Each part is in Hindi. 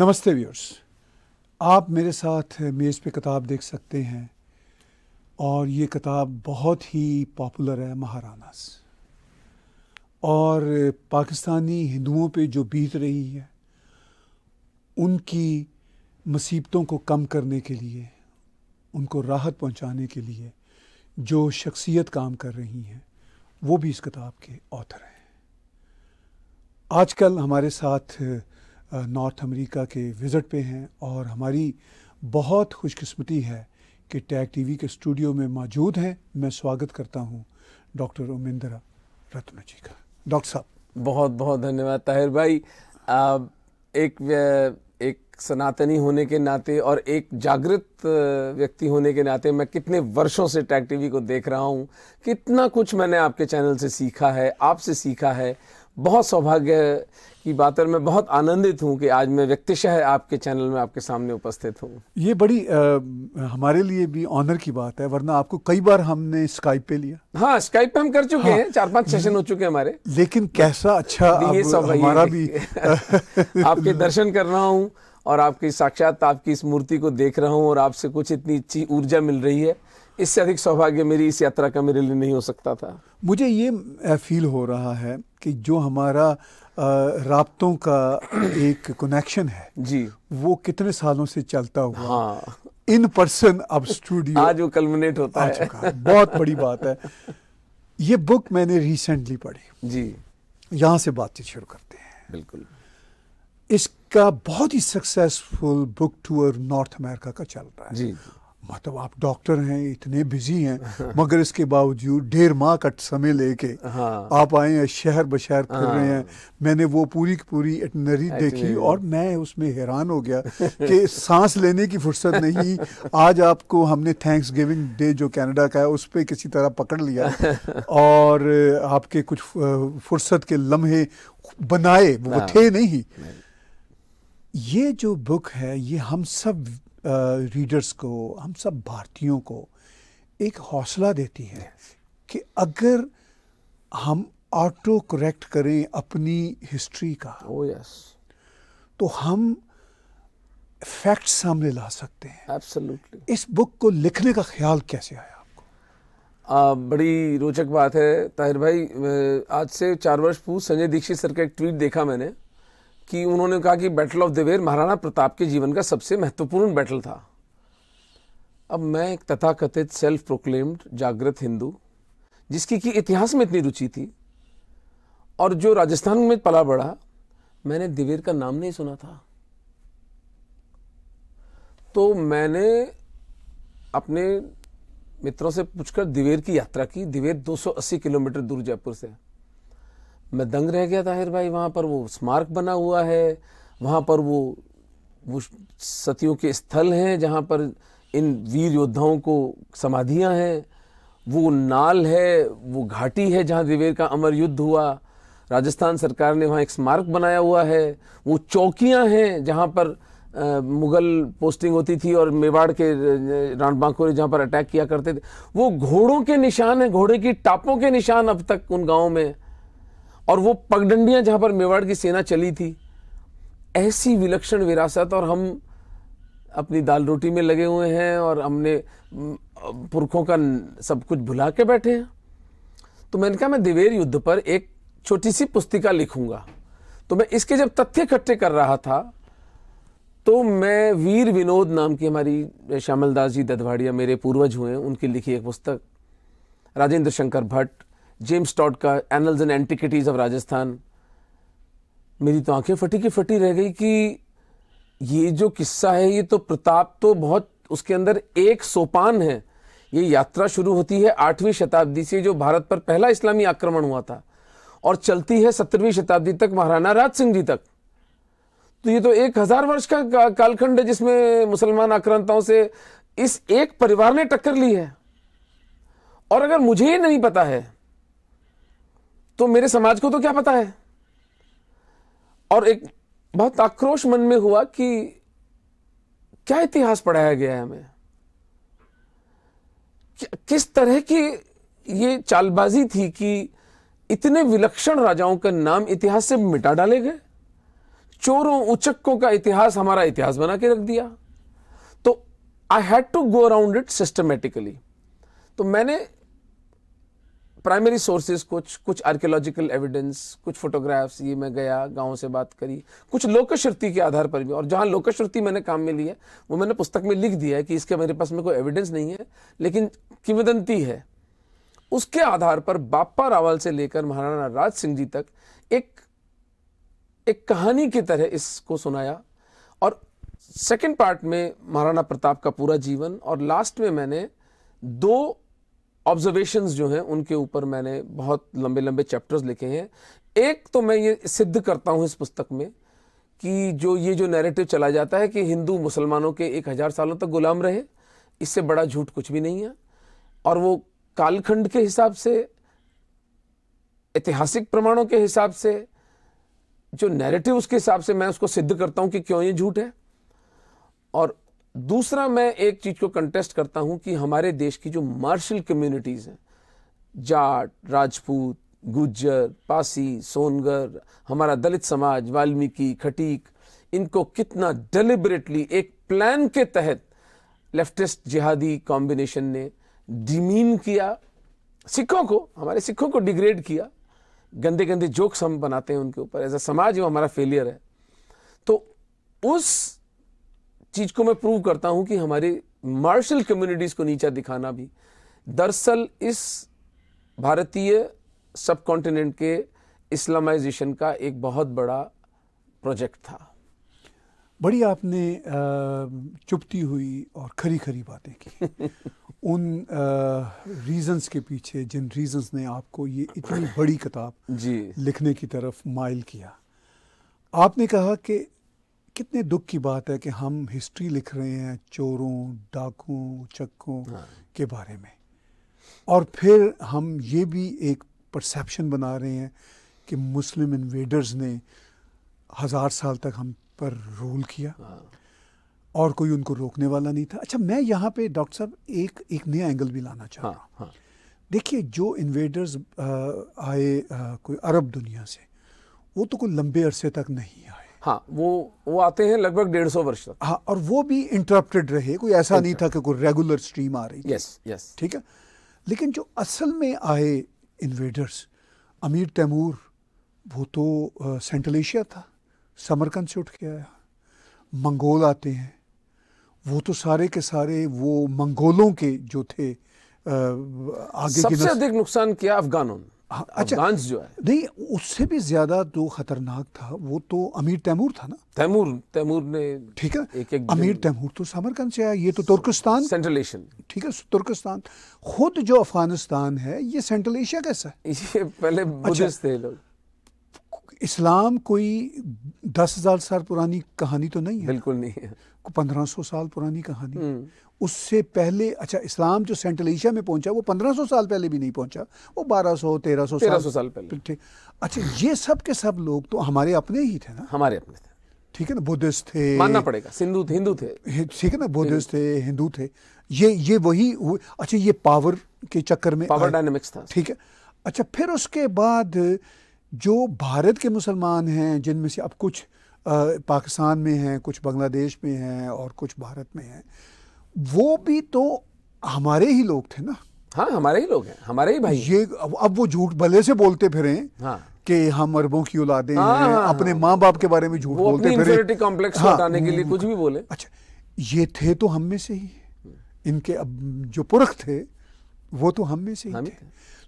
नमस्ते व्यूअर्स आप मेरे साथ मेज़ पे किताब देख सकते हैं और ये किताब बहुत ही पॉपुलर है महारानास और पाकिस्तानी हिंदुओं पे जो बीत रही है उनकी मुसीबतों को कम करने के लिए उनको राहत पहुंचाने के लिए जो शख्सियत काम कर रही हैं वो भी इस किताब के ऑथर हैं आजकल हमारे साथ नॉर्थ अमेरिका के विज़िट पे हैं और हमारी बहुत खुशकिस्मती है कि टैग टीवी के स्टूडियो में मौजूद हैं मैं स्वागत करता हूं डॉक्टर उमेंद्रा रत्न जी का डॉक्टर साहब बहुत बहुत धन्यवाद ताहिर भाई आ, एक एक सनातनी होने के नाते और एक जागृत व्यक्ति होने के नाते मैं कितने वर्षों से टैग टीवी को देख रहा हूँ कितना कुछ मैंने आपके चैनल से सीखा है आपसे सीखा है बहुत सौभाग्य की बात है मैं बहुत आनंदित हूँ कि आज मैं व्यक्तिशह आपके चैनल में आपके सामने उपस्थित हूँ ये बड़ी आ, हमारे लिए भी ऑनर की बात है वरना आपको कई बार हमने स्काइप पे लिया हाँ स्काइप पे हम कर चुके हाँ, हैं चार पांच सेशन हो चुके हैं हमारे लेकिन कैसा अच्छा सब हमारा भी आपके दर्शन कर रहा हूँ और आपकी साक्षात आपकी इस मूर्ति को देख रहा हूँ और आपसे कुछ इतनी अच्छी ऊर्जा मिल रही है इससे अधिक सौभाग्य मेरी इस यात्रा का मेरे लिए नहीं हो सकता था मुझे ये फील हो रहा है कि जो हमारा रबतों का एक कनेक्शन है जी वो कितने सालों से चलता हुआ हाँ। इन पर्सन अब स्टूडियो आज वो कलमिनेट होता है बहुत बड़ी बात है ये बुक मैंने रिसेंटली पढ़ी जी यहाँ से बातचीत शुरू करते हैं बिल्कुल इसका बहुत ही successful book tour North America का चल रहा है जी मतलब आप डॉक्टर हैं इतने बिजी हैं मगर इसके बावजूद डेढ़ माह का समय लेके हाँ। आप आए हैं शहर बशहर फिर हाँ। रहे हैं हाँ। मैंने वो पूरी की पूरी इटनरी देखी और मैं उसमें हैरान हो गया कि सांस लेने की फुर्सत नहीं आज आपको हमने थैंक्स गिविंग डे जो कनाडा का है उस पर किसी तरह पकड़ लिया और आपके कुछ फुर्सत के लम्हे बनाए वो हाँ। थे नहीं ये जो बुक है ये हम सब रीडर्स को हम सब भारतीयों को एक हौसला देती है कि अगर हम ऑटो करेक्ट करें अपनी हिस्ट्री का oh, yes. तो हम फैक्ट सामने ला सकते हैं Absolutely. इस बुक को लिखने का ख्याल कैसे आया आपको आ, बड़ी रोचक बात है ताहिर भाई आज से चार वर्ष पूर्व संजय दीक्षित सर का एक ट्वीट देखा मैंने कि उन्होंने कहा कि बैटल ऑफ देवेर महाराणा प्रताप के जीवन का सबसे महत्वपूर्ण बैटल था अब मैं एक तथाकथित सेल्फ प्रोक्लेम्ड जागृत हिंदू जिसकी कि इतिहास में इतनी रुचि थी और जो राजस्थान में पला बढ़ा मैंने दिवेर का नाम नहीं सुना था तो मैंने अपने मित्रों से पूछकर दिवेर की यात्रा की दिवेर 280 किलोमीटर दूर जयपुर से मैं दंग रह गया ताहिर भाई वहाँ पर वो स्मारक बना हुआ है वहाँ पर वो वो सतियों के स्थल हैं जहाँ पर इन वीर योद्धाओं को समाधियाँ हैं वो नाल है वो घाटी है जहाँ विवेर का अमर युद्ध हुआ राजस्थान सरकार ने वहाँ एक स्मारक बनाया हुआ है वो चौकियाँ हैं जहाँ पर आ, मुगल पोस्टिंग होती थी और मेवाड़ के रानबांकुरे जहाँ पर अटैक किया करते थे वो घोड़ों के निशान हैं घोड़े की टापों के निशान अब तक उन गाँव में और वो पगडंडियां जहां पर मेवाड़ की सेना चली थी ऐसी विलक्षण विरासत और हम अपनी दाल रोटी में लगे हुए हैं और हमने पुरखों का सब कुछ भुला के बैठे हैं तो मैंने कहा मैं दिवेर युद्ध पर एक छोटी सी पुस्तिका लिखूंगा तो मैं इसके जब तथ्य इकट्ठे कर रहा था तो मैं वीर विनोद नाम की हमारी श्यामल दास जी ददवाड़िया मेरे पूर्वज हुए उनकी लिखी एक पुस्तक राजेंद्र शंकर भट्ट जेम्स टॉट का annals and antiquities of Rajasthan मेरी तो आंखें फटी की फटी रह गई कि ये जो किस्सा है ये तो प्रताप तो बहुत उसके अंदर एक सोपान है ये यात्रा शुरू होती है आठवीं शताब्दी से जो भारत पर पहला इस्लामी आक्रमण हुआ था और चलती है सत्रहवीं शताब्दी तक महाराणा राज सिंह जी तक तो ये तो एक हजार वर्ष का, का कालखंड है जिसमें मुसलमान आक्रांताओं से इस एक परिवार ने टक्कर ली है और अगर मुझे ही नहीं पता है तो मेरे समाज को तो क्या पता है और एक बहुत आक्रोश मन में हुआ कि क्या इतिहास पढ़ाया गया है हमें किस तरह की ये चालबाजी थी कि इतने विलक्षण राजाओं का नाम इतिहास से मिटा डाले गए चोरों उचक्कों का इतिहास हमारा इतिहास बना के रख दिया तो I had to go around it systematically तो मैंने प्राइमरी सोर्सेज कुछ कुछ आर्कियोलॉजिकल एविडेंस कुछ फोटोग्राफ्स ये मैं गया गाँव से बात करी कुछ लोकश्रुति के आधार पर भी और जहाँ लोकश्रुति मैंने काम में ली है वो मैंने पुस्तक में लिख दिया है कि इसके मेरे पास में कोई एविडेंस नहीं है लेकिन किमदंती है उसके आधार पर बापा रावल से लेकर महाराणा राज सिंह जी तक एक एक कहानी की तरह इसको सुनाया और सेकेंड पार्ट में महाराणा प्रताप का पूरा जीवन और लास्ट में मैंने दो ऑब्जर्वेशन जो हैं उनके ऊपर मैंने बहुत लंबे लंबे चैप्टर्स लिखे हैं एक तो मैं ये सिद्ध करता हूँ इस पुस्तक में कि जो ये जो नैरेटिव चला जाता है कि हिंदू मुसलमानों के एक हज़ार सालों तक गुलाम रहे इससे बड़ा झूठ कुछ भी नहीं है और वो कालखंड के हिसाब से ऐतिहासिक प्रमाणों के हिसाब से जो नैरेटिव उसके हिसाब से मैं उसको सिद्ध करता हूँ कि क्यों ये झूठ है और दूसरा मैं एक चीज को कंटेस्ट करता हूं कि हमारे देश की जो मार्शल कम्युनिटीज हैं जाट राजपूत गुज्जर पासी सोनगर हमारा दलित समाज वाल्मीकि खटीक इनको कितना डेलिबरेटली एक प्लान के तहत लेफ्टिस्ट जिहादी कॉम्बिनेशन ने डिमीन किया सिखों को हमारे सिखों को डिग्रेड किया गंदे गंदे जोक्स हम बनाते हैं उनके ऊपर एज अ समाज वो हमारा फेलियर है तो उस चीज़ को मैं प्रूव करता हूं कि हमारे मार्शल कम्युनिटीज़ को नीचा दिखाना भी दरअसल इस भारतीय सब कॉन्टिनेंट के इस्लामाइजेशन का एक बहुत बड़ा प्रोजेक्ट था बड़ी आपने चुपती हुई और खरी खरी बातें की उन रीजंस के पीछे जिन रीजंस ने आपको ये इतनी बड़ी किताब जी लिखने की तरफ माइल किया आपने कहा कि कितने दुख की बात है कि हम हिस्ट्री लिख रहे हैं चोरों डाकुओं चक्कों हाँ। के बारे में और फिर हम ये भी एक परसेप्शन बना रहे हैं कि मुस्लिम इन्वेडर्स ने हज़ार साल तक हम पर रूल किया हाँ। और कोई उनको रोकने वाला नहीं था अच्छा मैं यहाँ पे डॉक्टर साहब एक एक नया एंगल भी लाना चाह रहा हाँ, हूँ देखिए जो इन्वेडर्स आए आ, कोई अरब दुनिया से वो तो कोई लंबे अरसे तक नहीं आए हाँ वो वो आते हैं लगभग डेढ़ सौ वर्ष तक हाँ और वो भी इंटरप्टेड रहे कोई ऐसा नहीं था कि कोई रेगुलर स्ट्रीम आ रही यस यस ठीक है लेकिन जो असल में आए इन्वेडर्स अमीर तैमूर वो तो सेंट्रल एशिया था समरकंद से उठ के आया मंगोल आते हैं वो तो सारे के सारे वो मंगोलों के जो थे आ, आगे सबसे अधिक नुकसान किया अफगानों ने हाँ, अच्छा, अच्छा। जो है नहीं उससे भी ज्यादा जो खतरनाक था वो तो अमीर तैमूर था ना तैमूर तैमूर ने ठीक है एक एक अमीर तैमूर तो सामरकंद से आया ये तो तुर्किस्तान सेंट्रल एशियन ठीक है तुर्कस्तान खुद जो अफगानिस्तान है ये सेंट्रल एशिया कैसा है ये पहले अच्छा, थे लोग इस्लाम कोई दस हजार साल पुरानी कहानी तो नहीं है बिल्कुल नहीं है पंद्रह 1500 साल पुरानी कहानी हम्म। उससे पहले अच्छा इस्लाम जो सेंट्रल एशिया में पहुंचा वो 1500 साल पहले भी नहीं पहुंचा वो 1200 तेरह सौ साल पहले अच्छा ये सब के सब लोग तो हमारे अपने ही थे ना हमारे अपने थे ठीक है ना बुद्धिस्ट थे मानना पड़ेगा सिंधु हिंदू थे ठीक है ना बुद्धिस्ट थे हिंदू थे ये ये वही अच्छा ये पावर के चक्कर में पावर डायनेमिक्स था ठीक है अच्छा फिर उसके बाद जो भारत के मुसलमान हैं जिनमें से अब कुछ पाकिस्तान में हैं कुछ बांग्लादेश में हैं और कुछ भारत में हैं वो भी तो हमारे ही लोग थे ना हाँ हमारे ही लोग हैं हमारे ही भाई ये अब वो झूठ भले से बोलते फिरें हाँ कि हम अरबों की औलादे हाँ, हैं हाँ, अपने माँ बाप के बारे में झूठ बोलते फिरें कॉम्प्लेक्स हाँ, हटाने के लिए कुछ भी बोले अच्छा ये थे तो हम में से ही इनके अब जो पुरख थे वो तो हम में से ही थे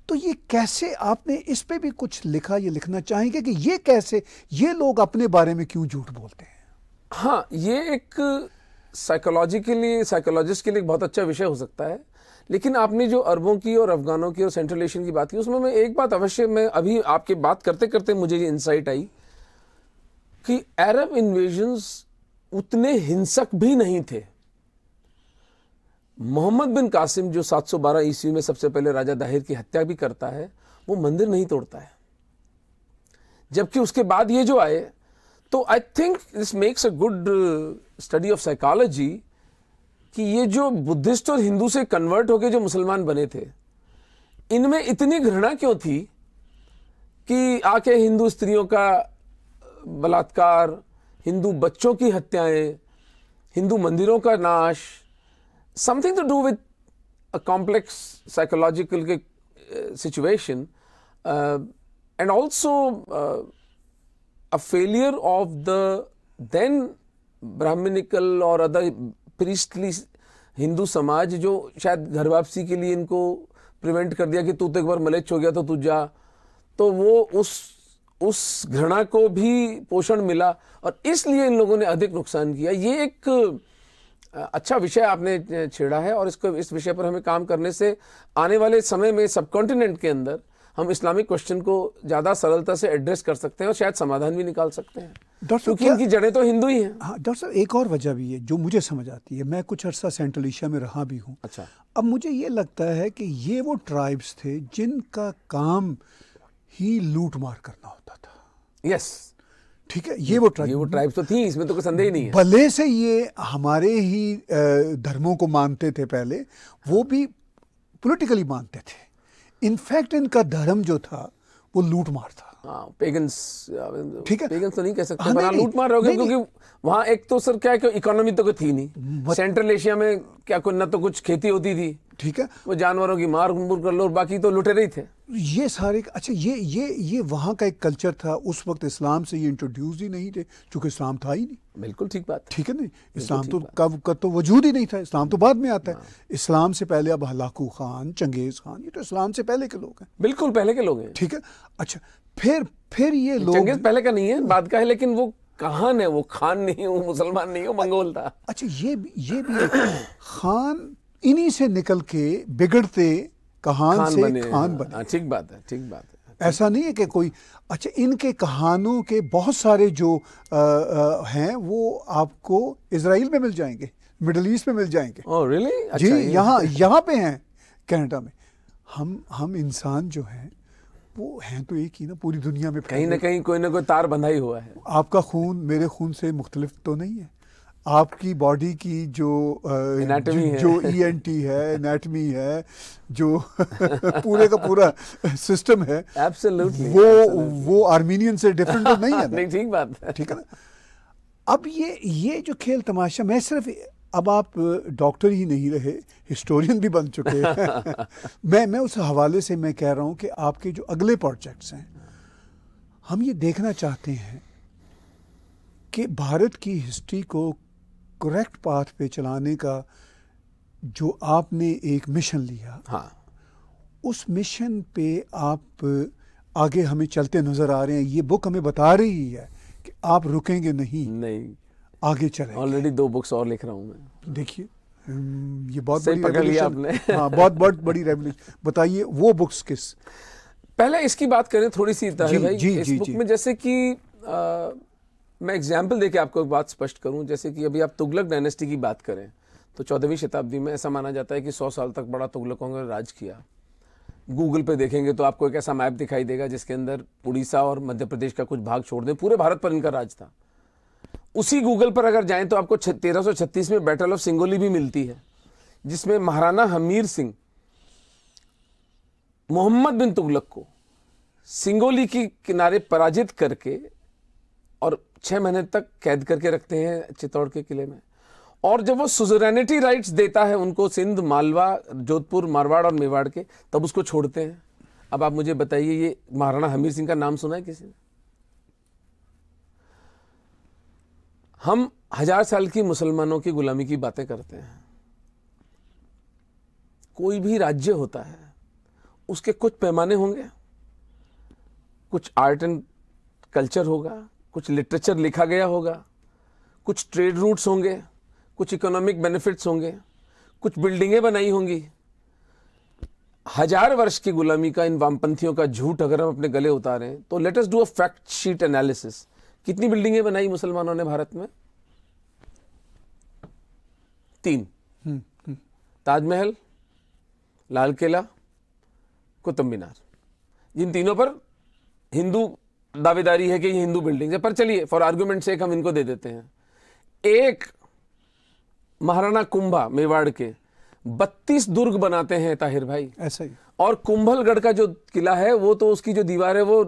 तो ये कैसे आपने इस पे भी कुछ लिखा ये लिखना चाहेंगे कि ये कैसे ये लोग अपने बारे में क्यों झूठ बोलते हैं हाँ ये एक साइकोलॉजी के लिए साइकोलॉजिस्ट के लिए एक बहुत अच्छा विषय हो सकता है लेकिन आपने जो अरबों की और अफगानों की और सेंट्रल एशियन की बात की उसमें मैं एक बात अवश्य मैं अभी आपके बात करते करते मुझे ये इंसाइट आई कि अरब इन्वेजन्स उतने हिंसक भी नहीं थे मोहम्मद बिन कासिम जो 712 ईस्वी में सबसे पहले राजा दाहिर की हत्या भी करता है वो मंदिर नहीं तोड़ता है जबकि उसके बाद ये जो आए तो I think this makes a good study of psychology कि ये जो बुद्धिस्ट और हिंदू से कन्वर्ट होके जो मुसलमान बने थे इनमें इतनी घृणा क्यों थी कि आके हिंदू स्त्रियों का बलात्कार हिंदू बच्चों की हत्याएं हिंदू मंदिरों का नाश something to do with a complex psychological uh, situation uh, and also uh, a failure of the then brahmanical और अदर प्रिस्टली हिंदू समाज जो शायद घर वापसी के लिए इनको प्रिवेंट कर दिया कि तू तो एक बार मलेच हो गया तो तू जा तो वो उस उस घृणा को भी पोषण मिला और इसलिए इन लोगों ने अधिक नुकसान किया ये एक अच्छा विषय आपने छेड़ा है और इसको इस विषय पर हमें काम करने से आने वाले समय में सब कॉन्टिनेंट के अंदर हम इस्लामिक क्वेश्चन को ज़्यादा सरलता से एड्रेस कर सकते हैं और शायद समाधान भी निकाल सकते हैं क्योंकि इनकी जड़ें तो हिंदू ही हैं हाँ डॉक्टर साहब एक और वजह भी है जो मुझे समझ आती है मैं कुछ अरसा सेंट्रल एशिया में रहा भी हूँ अच्छा अब मुझे ये लगता है कि ये वो ट्राइब्स थे जिनका काम ही लूट मार करना होता था यस yes. ठीक है ये वो ट्राइब ये वो ट्राइब्स तो थी इसमें तो कोई संदेह नहीं है भले से ये हमारे ही धर्मों को मानते थे पहले वो भी पॉलिटिकली मानते थे इनफैक्ट इनका धर्म जो था वो लूट मार था हाँ, ठीक है पेगन्स तो नहीं कह सकते हाँ, हाँ लूट मार रहोगे क्योंकि वहां एक तो सर क्या है इकोनॉमी तो कोई थी नहीं सेंट्रल एशिया में क्या कोई ना तो कुछ खेती होती थी ठीक है वो जानवरों की मार मूर कर लो और बाकी तो लुटे रही थे ये सारे अच्छा ये ये ये वहाँ का एक कल्चर था उस वक्त इस्लाम से ये इंट्रोड्यूस ही नहीं थे चूंकि इस्लाम था ही नहीं बिल्कुल ठीक बात ठीक है नहीं इस्लाम तो कब का तो वजूद ही नहीं था इस्लाम तो बाद में आता है हाँ। इस्लाम से पहले अब हलाकू खान चंगेज़ खान ये तो इस्लाम से पहले के लोग हैं बिल्कुल पहले के लोग हैं ठीक है अच्छा फिर फिर ये लोग चंगेज़ पहले का नहीं है बाद का है लेकिन वो कहान है वो खान नहीं है वो मुसलमान नहीं है मंगोल था अच्छा ये ये भी खान इन्हीं से निकल के बिगड़ते कहान, से बने, खान बने हाँ, ठीक बात है ठीक बात है ऐसा नहीं है कि कोई अच्छा इनके कहानों के बहुत सारे जो आ, आ, हैं वो आपको इसराइल में मिल जाएंगे मिडल ईस्ट में मिल जाएंगे oh, really? अच्छा, जी यहाँ यहाँ पे हैं कनाडा में हम हम इंसान जो हैं वो हैं तो एक ही ना पूरी दुनिया में कहीं ना कहीं कोई ना कोई तार बंधा ही हुआ है आपका खून मेरे खून से मुख्तलिफ तो नहीं है आपकी बॉडी की जो एनाटमी जो टी है एनाटमी है, है जो e पूरे का पूरा सिस्टम है absolutely, वो absolutely. वो आर्मीनियन से डिफरेंट तो नहीं है नहीं ठीक बात है ठीक है ना अब ये ये जो खेल तमाशा मैं सिर्फ अब आप डॉक्टर ही नहीं रहे हिस्टोरियन भी बन चुके हैं मैं मैं उस हवाले से मैं कह रहा हूँ कि आपके जो अगले प्रोजेक्ट्स हैं हम ये देखना चाहते हैं कि भारत की हिस्ट्री को करेक्ट पाथ पे चलाने का जो आपने एक मिशन लिया हाँ उस मिशन पे आप आगे हमें चलते नजर आ रहे हैं ये बुक हमें बता रही है कि आप रुकेंगे नहीं नहीं आगे चलें ऑलरेडी दो बुक्स और लिख रहा हूँ मैं देखिए हम्म, ये बहुत बड़ी पकड़ लिया आपने हाँ बहुत बहुत बड़ी रेवल्यूशन बताइए वो बुक्स किस पहले इसकी बात करें थोड़ी सी जी, भाई जी, इस जी, बुक जी. में जैसे कि मैं एग्जाम्पल देके आपको एक बात स्पष्ट करूं जैसे कि अभी आप तुगलक डायनेस्टी की बात करें तो चौदहवीं शताब्दी में ऐसा माना जाता है कि सौ साल तक बड़ा तुगलकों ने राज किया गूगल पे देखेंगे तो आपको एक ऐसा मैप दिखाई देगा जिसके अंदर उड़ीसा और मध्य प्रदेश का कुछ भाग छोड़ दें पूरे भारत पर इनका राज था उसी गूगल पर अगर जाएं तो आपको तेरह में बैटल ऑफ सिंगोली भी मिलती है जिसमें महाराणा हमीर सिंह मोहम्मद बिन तुगलक को सिंगोली की किनारे पराजित करके और छः महीने तक कैद करके रखते हैं चित्तौड़ के किले में और जब वो सुजरेनिटी राइट्स देता है उनको सिंध मालवा जोधपुर मारवाड़ और मेवाड़ के तब उसको छोड़ते हैं अब आप मुझे बताइए ये महाराणा हमीर सिंह का नाम सुना है किसी ने हम हजार साल की मुसलमानों की गुलामी की बातें करते हैं कोई भी राज्य होता है उसके कुछ पैमाने होंगे कुछ आर्ट एंड कल्चर होगा कुछ लिटरेचर लिखा गया होगा कुछ ट्रेड रूट्स होंगे कुछ इकोनॉमिक बेनिफिट्स होंगे कुछ बिल्डिंगें बनाई होंगी हजार वर्ष की गुलामी का इन वामपंथियों का झूठ अगर हम अपने गले उतारें तो us do a fact sheet analysis कितनी बिल्डिंगें बनाई मुसलमानों ने भारत में तीन हम्म, हम्म। ताजमहल लाल किला कुतुब मीनार जिन तीनों पर हिंदू दावेदारी है कि ये हिंदू बिल्डिंग है पर चलिए फॉर आर्ग्यूमेंट से हम इनको दे देते हैं एक महाराणा कुंभा मेवाड़ के बत्तीस दुर्ग बनाते हैं ताहिर भाई ऐसा ही और कुंभलगढ़ का जो किला है वो तो उसकी जो दीवार है वो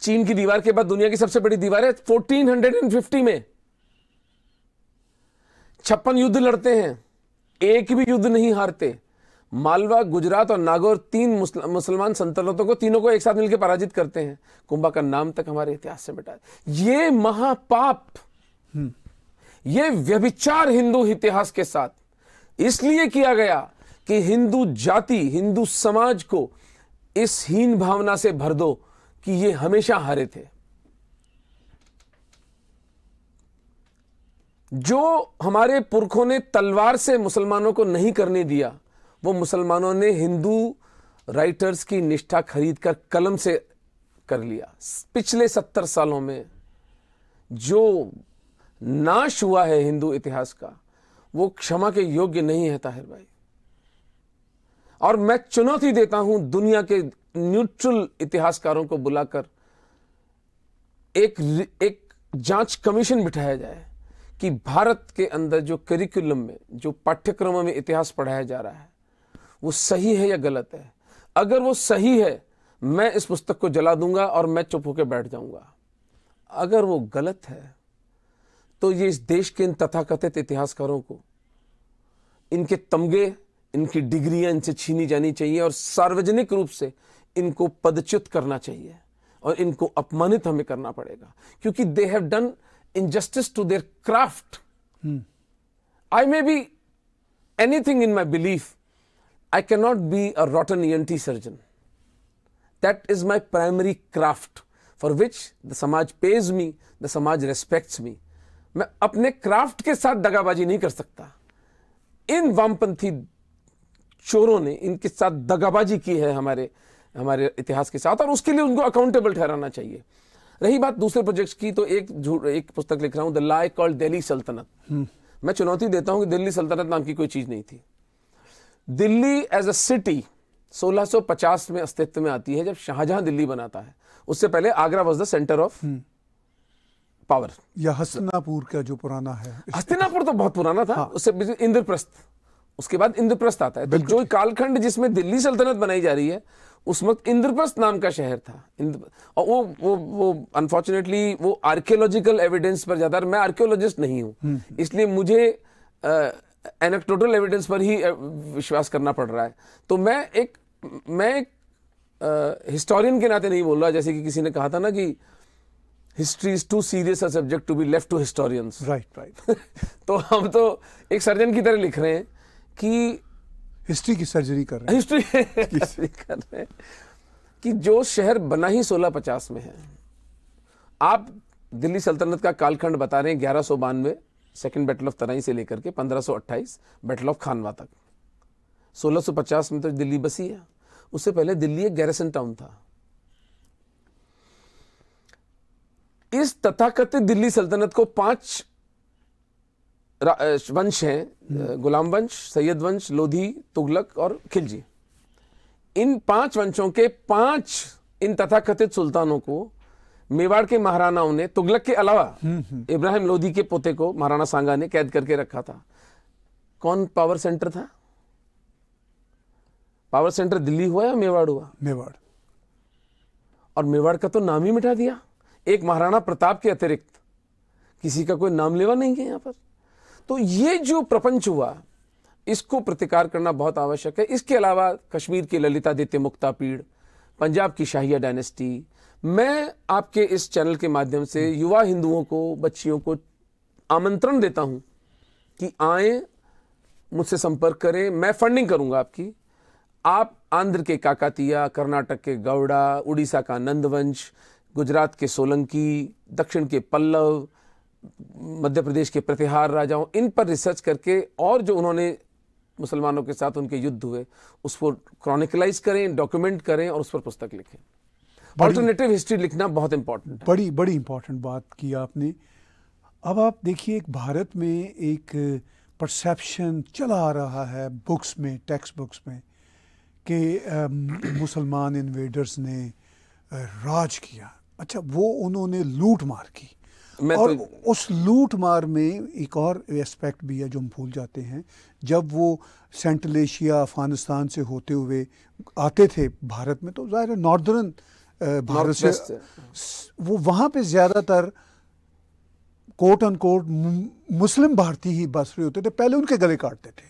चीन की दीवार के बाद दुनिया की सबसे बड़ी दीवार है 1450 में छप्पन युद्ध लड़ते हैं एक भी युद्ध नहीं हारते मालवा गुजरात और नागौर तीन मुसलमान सल्तनतों को तीनों को एक साथ मिलकर पराजित करते हैं कुंभा का नाम तक हमारे इतिहास से मिटा ये महापाप हम्म। ये व्यभिचार हिंदू इतिहास के साथ इसलिए किया गया कि हिंदू जाति हिंदू समाज को इस हीन भावना से भर दो कि ये हमेशा हारे थे जो हमारे पुरखों ने तलवार से मुसलमानों को नहीं करने दिया वो मुसलमानों ने हिंदू राइटर्स की निष्ठा खरीद कर कलम से कर लिया पिछले सत्तर सालों में जो नाश हुआ है हिंदू इतिहास का वो क्षमा के योग्य नहीं है ताहिर भाई और मैं चुनौती देता हूं दुनिया के न्यूट्रल इतिहासकारों को बुलाकर एक एक जांच कमीशन बिठाया जाए कि भारत के अंदर जो करिकुलम में जो पाठ्यक्रमों में इतिहास पढ़ाया जा रहा है वो सही है या गलत है अगर वो सही है मैं इस पुस्तक को जला दूंगा और मैं चुप होकर बैठ जाऊंगा अगर वो गलत है तो ये इस देश के इन तथाकथित इतिहासकारों को इनके तमगे इनकी डिग्रियां इनसे छीनी जानी चाहिए और सार्वजनिक रूप से इनको पदच्युत करना चाहिए और इनको अपमानित हमें करना पड़ेगा क्योंकि they have done injustice to their craft I may be anything in my belief I cannot be a rotten ENT surgeon. That is my primary craft for which the Samaj pays me, the Samaj respects me. मैं अपने क्राफ्ट के साथ दगाबाजी नहीं कर सकता इन वामपंथी चोरों ने इनके साथ दगाबाजी की है हमारे हमारे इतिहास के साथ और उसके लिए उनको अकाउंटेबल ठहराना चाहिए रही बात दूसरे प्रोजेक्ट्स की तो एक एक पुस्तक लिख रहा हूं द लाई कॉल्ड दिल्ली सल्तनत मैं चुनौती देता हूं कि दिल्ली सल्तनत नाम की कोई चीज़ नहीं थी दिल्ली एज अ सिटी 1650 में अस्तित्व में आती है जब शाहजहां दिल्ली बनाता है उससे पहले Agra was the centre of power या हस्तिनापुर का जो पुराना है हस्तिनापुर तो बहुत पुराना था हाँ। उससे इंद्रप्रस्थ उसके बाद इंद्रप्रस्थ आता है तो जो कालखंड जिसमें दिल्ली सल्तनत बनाई जा रही है उस वक्त इंद्रप्रस्थ नाम का शहर था और वो वो वो अनफॉर्चुनेटली वो आर्कियोलॉजिकल एविडेंस पर ज्यादा मैं आर्कियोलॉजिस्ट नहीं हूं हम्म। इसलिए मुझे एनेक्टोटल एविडेंस पर ही विश्वास करना पड़ रहा है तो मैं एक मैं एक हिस्टोरियन के नाते नहीं बोल रहा जैसे कि किसी ने कहा था ना कि history is too serious a subject to be left to historians right right तो हम तो एक सर्जन की तरह लिख रहे हैं कि हिस्ट्री की सर्जरी कर रहे हैं हिस्ट्री कर रहे हैं कि जो शहर बना ही सोलह पचास में है आप दिल्ली सल्तनत का कालखंड बता रहे हैं ग्यारह सौ बानवे सेकेंड बैटल ऑफ तराई से लेकर के 1528 बैटल ऑफ खानवा तक 1650 में तो दिल्ली बसी है उससे पहले दिल्ली एक गैरसन टाउन था इस तथाकथित दिल्ली सल्तनत को पांच वंश हैं गुलाम वंश सैयद वंश लोधी तुगलक और खिलजी इन पांच वंशों के पांच इन तथाकथित सुल्तानों को मेवाड़ के महाराणाओं ने तुगलक के अलावा हम्म, हम्म। इब्राहिम लोधी के पोते को महाराणा सांगा ने कैद करके रखा था कौन पावर सेंटर था पावर सेंटर दिल्ली हुआ या मेवाड़ हुआ मेवाड़ और मेवाड़ का तो नाम ही मिटा दिया एक महाराणा प्रताप के अतिरिक्त किसी का कोई नाम लेवा नहीं है यहां पर तो ये जो प्रपंच हुआ इसको प्रतिकार करना बहुत आवश्यक है इसके अलावा कश्मीर की ललितादित्य मुक्ता पीढ़ पंजाब की शाहिया डायनेस्टी मैं आपके इस चैनल के माध्यम से युवा हिंदुओं को बच्चियों को आमंत्रण देता हूं कि आए मुझसे संपर्क करें मैं फंडिंग करूंगा आपकी आप आंध्र के काकातिया कर्नाटक के गौड़ा उड़ीसा का नंदवंश गुजरात के सोलंकी दक्षिण के पल्लव मध्य प्रदेश के प्रतिहार राजाओं इन पर रिसर्च करके और जो उन्होंने मुसलमानों के साथ उनके युद्ध हुए उसको क्रॉनिकलाइज करें डॉक्यूमेंट करें और उस पर पुस्तक लिखें ऑल्टरनेटिव हिस्ट्री लिखना बहुत इम्पोर्टेंट बड़ी बड़ी इम्पोर्टेंट बात की आपने अब आप देखिए एक भारत में एक परसेप्शन चला आ रहा है बुक्स में टेक्स्ट बुक्स में कि मुसलमान इन्वेडर्स ने राज किया अच्छा वो उन्होंने लूट मार की और तो... उस लूट मार में एक और एस्पेक्ट भी है जो हम भूल जाते हैं जब वो सेंट्रल एशिया अफ़गानिस्तान से होते हुए आते थे भारत में तो ज़ाहिर नॉर्दर्न भारत से वो वहाँ पे ज़्यादातर कोट अन कोट मुस्लिम भारतीय ही रहे होते थे पहले उनके गले काटते थे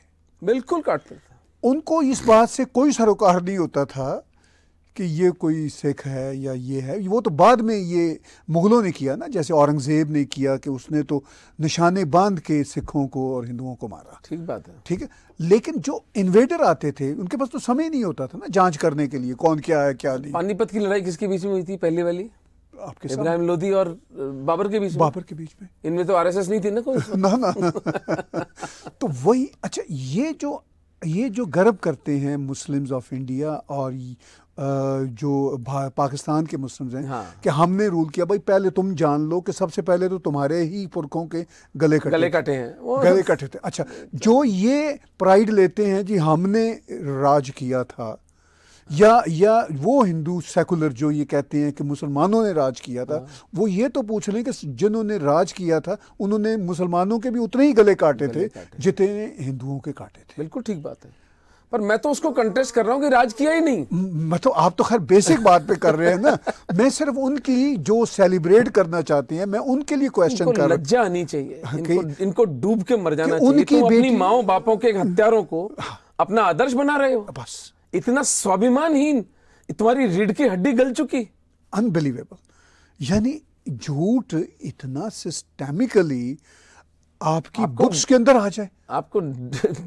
बिल्कुल काटते थे उनको इस बात से कोई सरोकार नहीं होता था कि ये कोई सिख है या ये है वो तो बाद में ये मुग़लों ने किया ना जैसे औरंगज़ेब ने किया कि उसने तो निशाने बांध के सिखों को और हिंदुओं को मारा ठीक बात है ठीक है लेकिन जो इन्वेडर आते थे उनके पास तो समय नहीं होता था ना जांच करने के लिए कौन क्या है क्या नहीं पानीपत की लड़ाई किसके बीच में हुई थी पहले वाली आपके इब्राहिम लोधी और बाबर के बीच बाबर के बीच में इनमें तो आरएसएस नहीं थी ना कोई ना ना तो वही अच्छा ये जो ये जो गर्व करते हैं मुस्लिम्स ऑफ इंडिया और जो पाकिस्तान के मुस्लिम हैं हाँ। कि हमने रूल किया भाई पहले तुम जान लो कि सबसे पहले तो तुम्हारे ही पुरखों के गले कटे गले कटे हैं गले कटे थे अच्छा जो ये प्राइड लेते हैं जी हमने राज किया था या या वो हिंदू सेकुलर जो ये कहते हैं कि मुसलमानों ने राज किया था हाँ। वो ये तो पूछ लें कि जिन्होंने राज किया था उन्होंने मुसलमानों के भी उतने ही गले काटे गले थे जितने हिंदुओं के काटे थे बिल्कुल ठीक बात है पर मैं तो उसको कंटेस्ट कर रहा हूँ कि राज किया ही नहीं मैं तो आप तो खैर बेसिक बात पे कर रहे हैं ना मैं सिर्फ उनकी जो सेलिब्रेट करना चाहती हैं मैं उनके लिए क्वेश्चन कर लज्जा आनी चाहिए हाँ, इनको, इनको डूब के मर जाना चाहिए उनकी तो अपनी माओ बापों के हत्यारों को हाँ। अपना आदर्श बना रहे हो बस इतना स्वाभिमानहीन तुम्हारी रीढ़ की हड्डी गल चुकी अनबिलीवेबल यानी झूठ इतना सिस्टेमिकली आपकी बुक्स के अंदर आ जाए आपको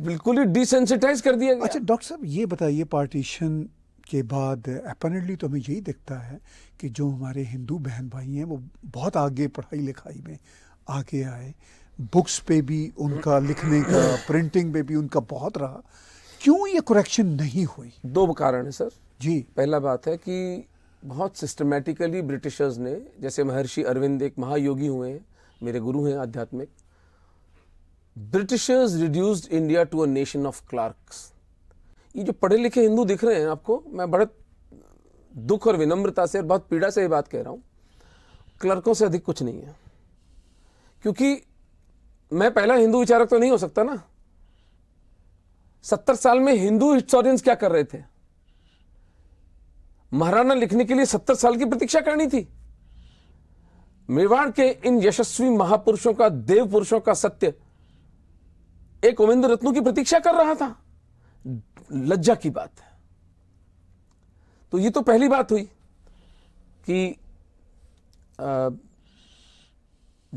बिल्कुल ही डिसेंसिटाइज कर दिया गया अच्छा डॉक्टर साहब ये बताइए पार्टीशन के बाद अपेरेंटली तो हमें यही दिखता है कि जो हमारे हिंदू बहन भाई हैं वो बहुत आगे पढ़ाई लिखाई में आगे आए बुक्स पे भी उनका लिखने का प्रिंटिंग पे भी उनका बहुत रहा क्यों ये करेक्शन नहीं हुई दो कारण है सर जी पहला बात है कि बहुत सिस्टमेटिकली ब्रिटिशर्स ने जैसे महर्षि अरविंद एक महायोगी हुए हैं मेरे गुरु हैं आध्यात्मिक Britishers reduced India to a nation of clerks ये जो पढ़े लिखे हिंदू दिख रहे हैं आपको मैं बड़े दुख और विनम्रता से और बहुत पीड़ा से ये बात कह रहा हूं क्लर्कों से अधिक कुछ नहीं है क्योंकि मैं पहला हिंदू विचारक तो नहीं हो सकता ना सत्तर साल में हिंदू हिस्टोरियंस क्या कर रहे थे महाराणा लिखने के लिए सत्तर साल की प्रतीक्षा करनी थी मेवाड़ के इन यशस्वी महापुरुषों का देव पुरुषों का सत्य एक उमेंद्र रत्नों की प्रतीक्षा कर रहा था लज्जा की बात है तो ये तो पहली बात हुई कि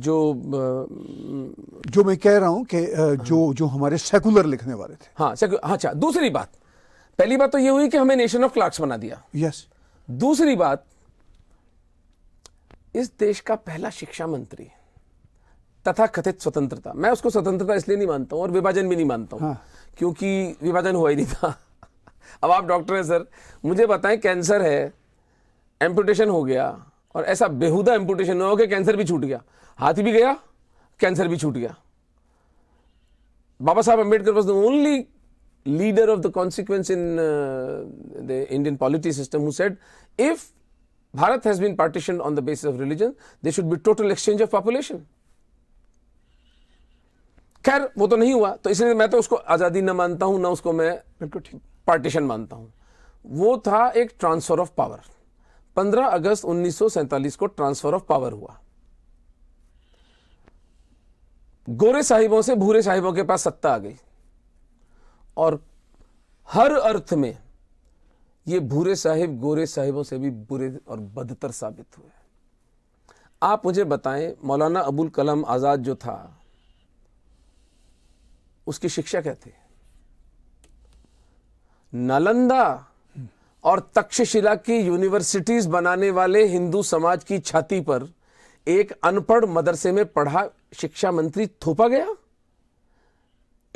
जो जो मैं कह रहा हूं कि जो जो हमारे सेकुलर लिखने वाले थे हाँ हाँ अच्छा दूसरी बात पहली बात तो ये हुई कि हमें नेशन ऑफ क्लार्क्स बना दिया यस दूसरी बात इस देश का पहला शिक्षा मंत्री है तथा कथित स्वतंत्रता मैं उसको स्वतंत्रता इसलिए नहीं मानता हूँ और विभाजन भी नहीं मानता हूँ हाँ। क्योंकि विभाजन हुआ ही नहीं था अब आप डॉक्टर हैं सर मुझे बताएं कैंसर है एम्पूटेशन हो गया और ऐसा बेहुदा एम्पूटेशन हो गया कैंसर भी छूट गया हाथ भी गया कैंसर भी छूट गया Baba Saheb Ambedkar was the only leader of the consequence in the Indian Indian system system who if Bharat has been partition on the basis of religion they should be total exchange of population खैर वो तो नहीं हुआ तो इसलिए मैं तो उसको आज़ादी ना मानता हूं ना उसको मैं बिल्कुल ठीक पार्टीशन मानता हूं वो था एक ट्रांसफ़र ऑफ पावर 15 अगस्त उन्नीस को ट्रांसफ़र ऑफ पावर हुआ गोरे साहिबों से भूरे साहिबों के पास सत्ता आ गई और हर अर्थ में ये भूरे साहिब गोरे साहिबों से भी बुरे और बदतर साबित हुए आप मुझे बताएं मौलाना अबुल कलाम आज़ाद जो था उसकी शिक्षा कहते हैं नालंदा और तक्षशिला की यूनिवर्सिटीज बनाने वाले हिंदू समाज की छाती पर एक अनपढ़ मदरसे में पढ़ा शिक्षा मंत्री थोपा गया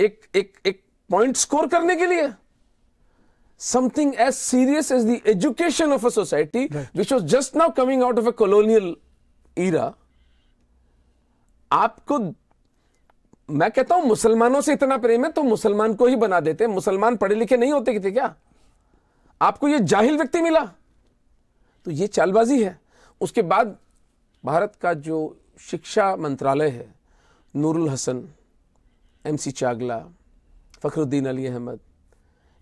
एक एक एक पॉइंट स्कोर करने के लिए something as serious as the education of a society which was just now coming out of a colonial era आपको मैं कहता हूं मुसलमानों से इतना प्रेम है तो मुसलमान को ही बना देते मुसलमान पढ़े लिखे नहीं होते थे क्या आपको ये जाहिल व्यक्ति मिला तो ये चालबाजी है उसके बाद भारत का जो शिक्षा मंत्रालय है नूरुल हसन एम सी चागला फ़खरुद्दीन अली अहमद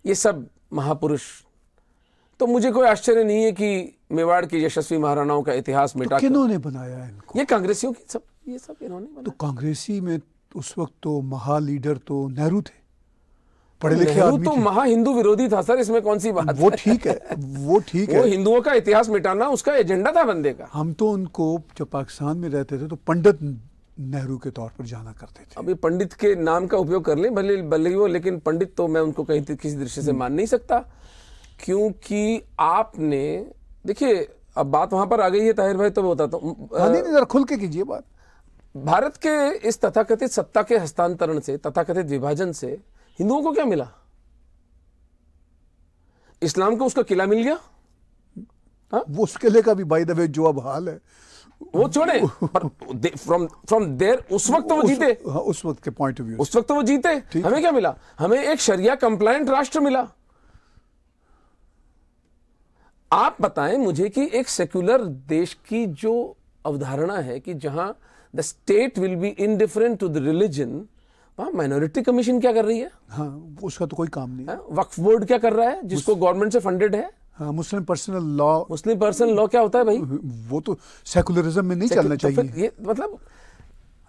ये सब महापुरुष तो मुझे कोई आश्चर्य नहीं है कि मेवाड़ के यशस्वी महाराणाओं का इतिहास तो मिटा तो किन्होंने बनाया इनको ये कांग्रेसियों की सब ये सब इन्होंने तो कांग्रेसी में उस वक्त तो महा लीडर तो नेहरू थे पढ़े लिखे आदमी तो महा हिंदू विरोधी था सर इसमें कौन सी बात वो ठीक है वो ठीक है वो हिंदुओं का इतिहास मिटाना उसका एजेंडा था बंदे का हम तो उनको जब पाकिस्तान में रहते थे तो पंडित नेहरू के तौर पर जाना करते थे अभी पंडित के नाम का उपयोग कर लें भले भले वो लेकिन पंडित तो मैं उनको कहीं तो किसी दृश्य से हम्म। मान नहीं सकता क्योंकि आपने देखिए अब बात वहां पर आ गई है ताहिर भाई तो मैं बताता हूँ हाँ, खुल के कीजिए बात भारत के इस तथाकथित सत्ता के हस्तांतरण से तथाकथित विभाजन से हिंदुओं को क्या मिला इस्लाम को उसका किला मिल गया हा? वो उस किले का भी बाई द वे जो अब हाल है वो छोड़े फ्रॉम फ्रॉम देर उस वक्त वो जीते उस, उस वक्त के पॉइंट ऑफ व्यू उस वक्त वो जीते हमें क्या मिला हमें एक शरिया कंप्लायंट राष्ट्र मिला आप बताएं मुझे कि एक सेक्युलर देश की जो अवधारणा है कि जहां the state will be indifferent to the religion वहाँ माइनॉरिटी कमीशन क्या कर रही है हाँ उसका तो कोई काम नहीं है हाँ, वक्फ बोर्ड क्या कर रहा है जिसको गवर्नमेंट से फंडेड है Muslim personal law Muslim personal law क्या होता है भाई वो तो सेकुलरिज्म में नहीं secular, चलना चाहिए तो ये मतलब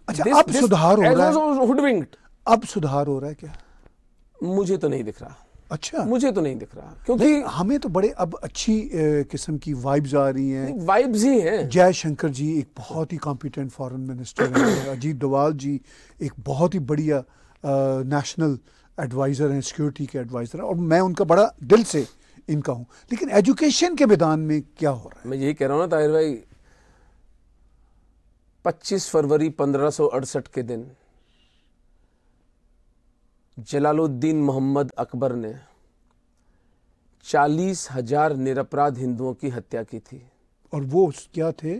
अच्छा this, अब this, सुधार हो रहा है अब सुधार हो रहा है क्या मुझे तो नहीं दिख रहा अच्छा मुझे तो नहीं दिख रहा क्योंकि हमें तो बड़े अब अच्छी किस्म की वाइब्स आ रही हैं वाइब्स ही हैं शंकर जी एक बहुत ही कॉम्पिटेंट फॉरेन मिनिस्टर हैं अजीत डोवाल जी एक बहुत ही बढ़िया नेशनल एडवाइज़र हैं सिक्योरिटी के एडवाइज़र हैं और मैं उनका बड़ा दिल से इनका हूँ लेकिन एजुकेशन के मैदान में क्या हो रहा है मैं यही कह रहा हूँ ना ताहिर भाई पच्चीस फरवरी पंद्रह के दिन जलालुद्दीन मोहम्मद अकबर ने चालीस हजार निरपराध हिंदुओं की हत्या की थी और वो क्या थे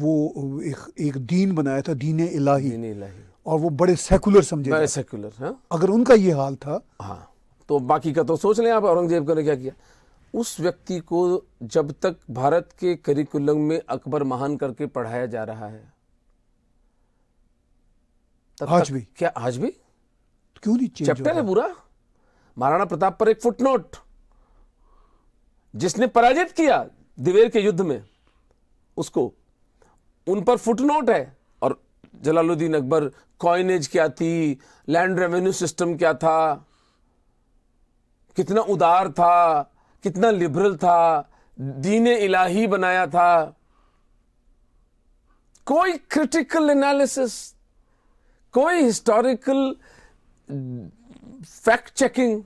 वो एक एक दीन बनाया था दीन इलाही दीन इलाही और वो बड़े सेकुलर समझे बड़े सेकुलर हाँ? अगर उनका ये हाल था हाँ तो बाकी का तो सोच लें आप औरंगजेब ने क्या किया उस व्यक्ति को जब तक भारत के करिकुलम में अकबर महान करके पढ़ाया जा रहा है तब आज तक, भी क्या आज भी क्यों नहीं चेंज चैप्टर है पूरा महाराणा प्रताप पर एक फुटनोट जिसने पराजित किया दिवेर के युद्ध में उसको उन पर फुटनोट है और जलालुद्दीन अकबर कॉइनेज क्या थी लैंड रेवेन्यू सिस्टम क्या था कितना उदार था कितना लिबरल था दीन इलाही बनाया था कोई क्रिटिकल एनालिसिस कोई हिस्टोरिकल फैक्ट चेकिंग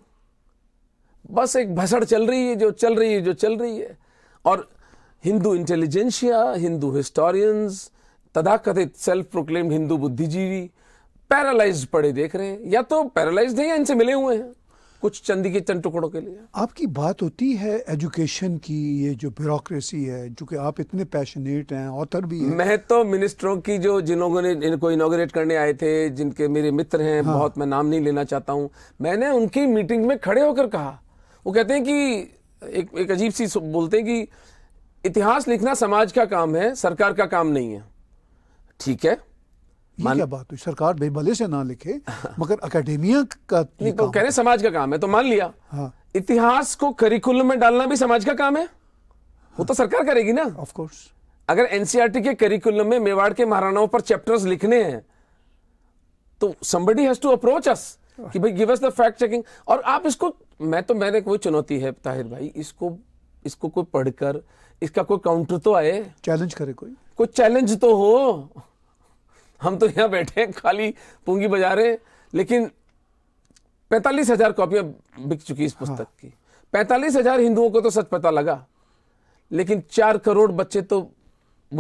बस एक भसड़ चल रही है जो चल रही है जो चल रही है और हिंदू इंटेलिजेंशिया हिंदू हिस्टोरियंस तदाकथित सेल्फ प्रोक्लेम्ड हिंदू बुद्धिजीवी पैरालाइज पड़े देख रहे हैं या तो पैरालाइज नहीं है इनसे मिले हुए हैं कुछ चंदी के चंद टुकड़ों के लिए आपकी बात होती है एजुकेशन की ये जो ब्यूरोक्रेसी है जो कि आप इतने पैशनेट हैं ऑथर भी हैं मैं तो मिनिस्टरों की जो जिन लोगों ने इनको इनोग्रेट करने आए थे जिनके मेरे मित्र हैं हाँ। बहुत मैं नाम नहीं लेना चाहता हूँ मैंने उनकी मीटिंग में खड़े होकर कहा वो कहते हैं कि एक, एक अजीब सी बोलते हैं कि इतिहास लिखना समाज का काम है सरकार का काम नहीं है ठीक है मान... क्या बात हुई सरकार बेभले से ना लिखे मगर अकेडेमिया का नहीं तो कह रहे समाज का काम है तो मान लिया हाँ। इतिहास को करिकुलम में डालना भी समाज का काम है हाँ। वो तो सरकार करेगी ना ऑफ कोर्स अगर एनसीईआरटी e के करिकुलम में मेवाड़ के महाराणाओं पर चैप्टर्स लिखने हैं तो somebody has to approach us कि भाई give us the fact checking और आप इसको मैं तो मैंने कोई चुनौती है ताहिर भाई इसको इसको कोई पढ़कर इसका कोई काउंटर तो आए चैलेंज करे कोई कोई चैलेंज तो हो हम तो यहाँ बैठे हैं खाली पूंगी बजा रहे हैं लेकिन पैंतालीस हजार कॉपियां बिक चुकी इस पुस्तक हाँ। की पैंतालीस हजार हिंदुओं को तो सच पता लगा लेकिन चार करोड़ बच्चे तो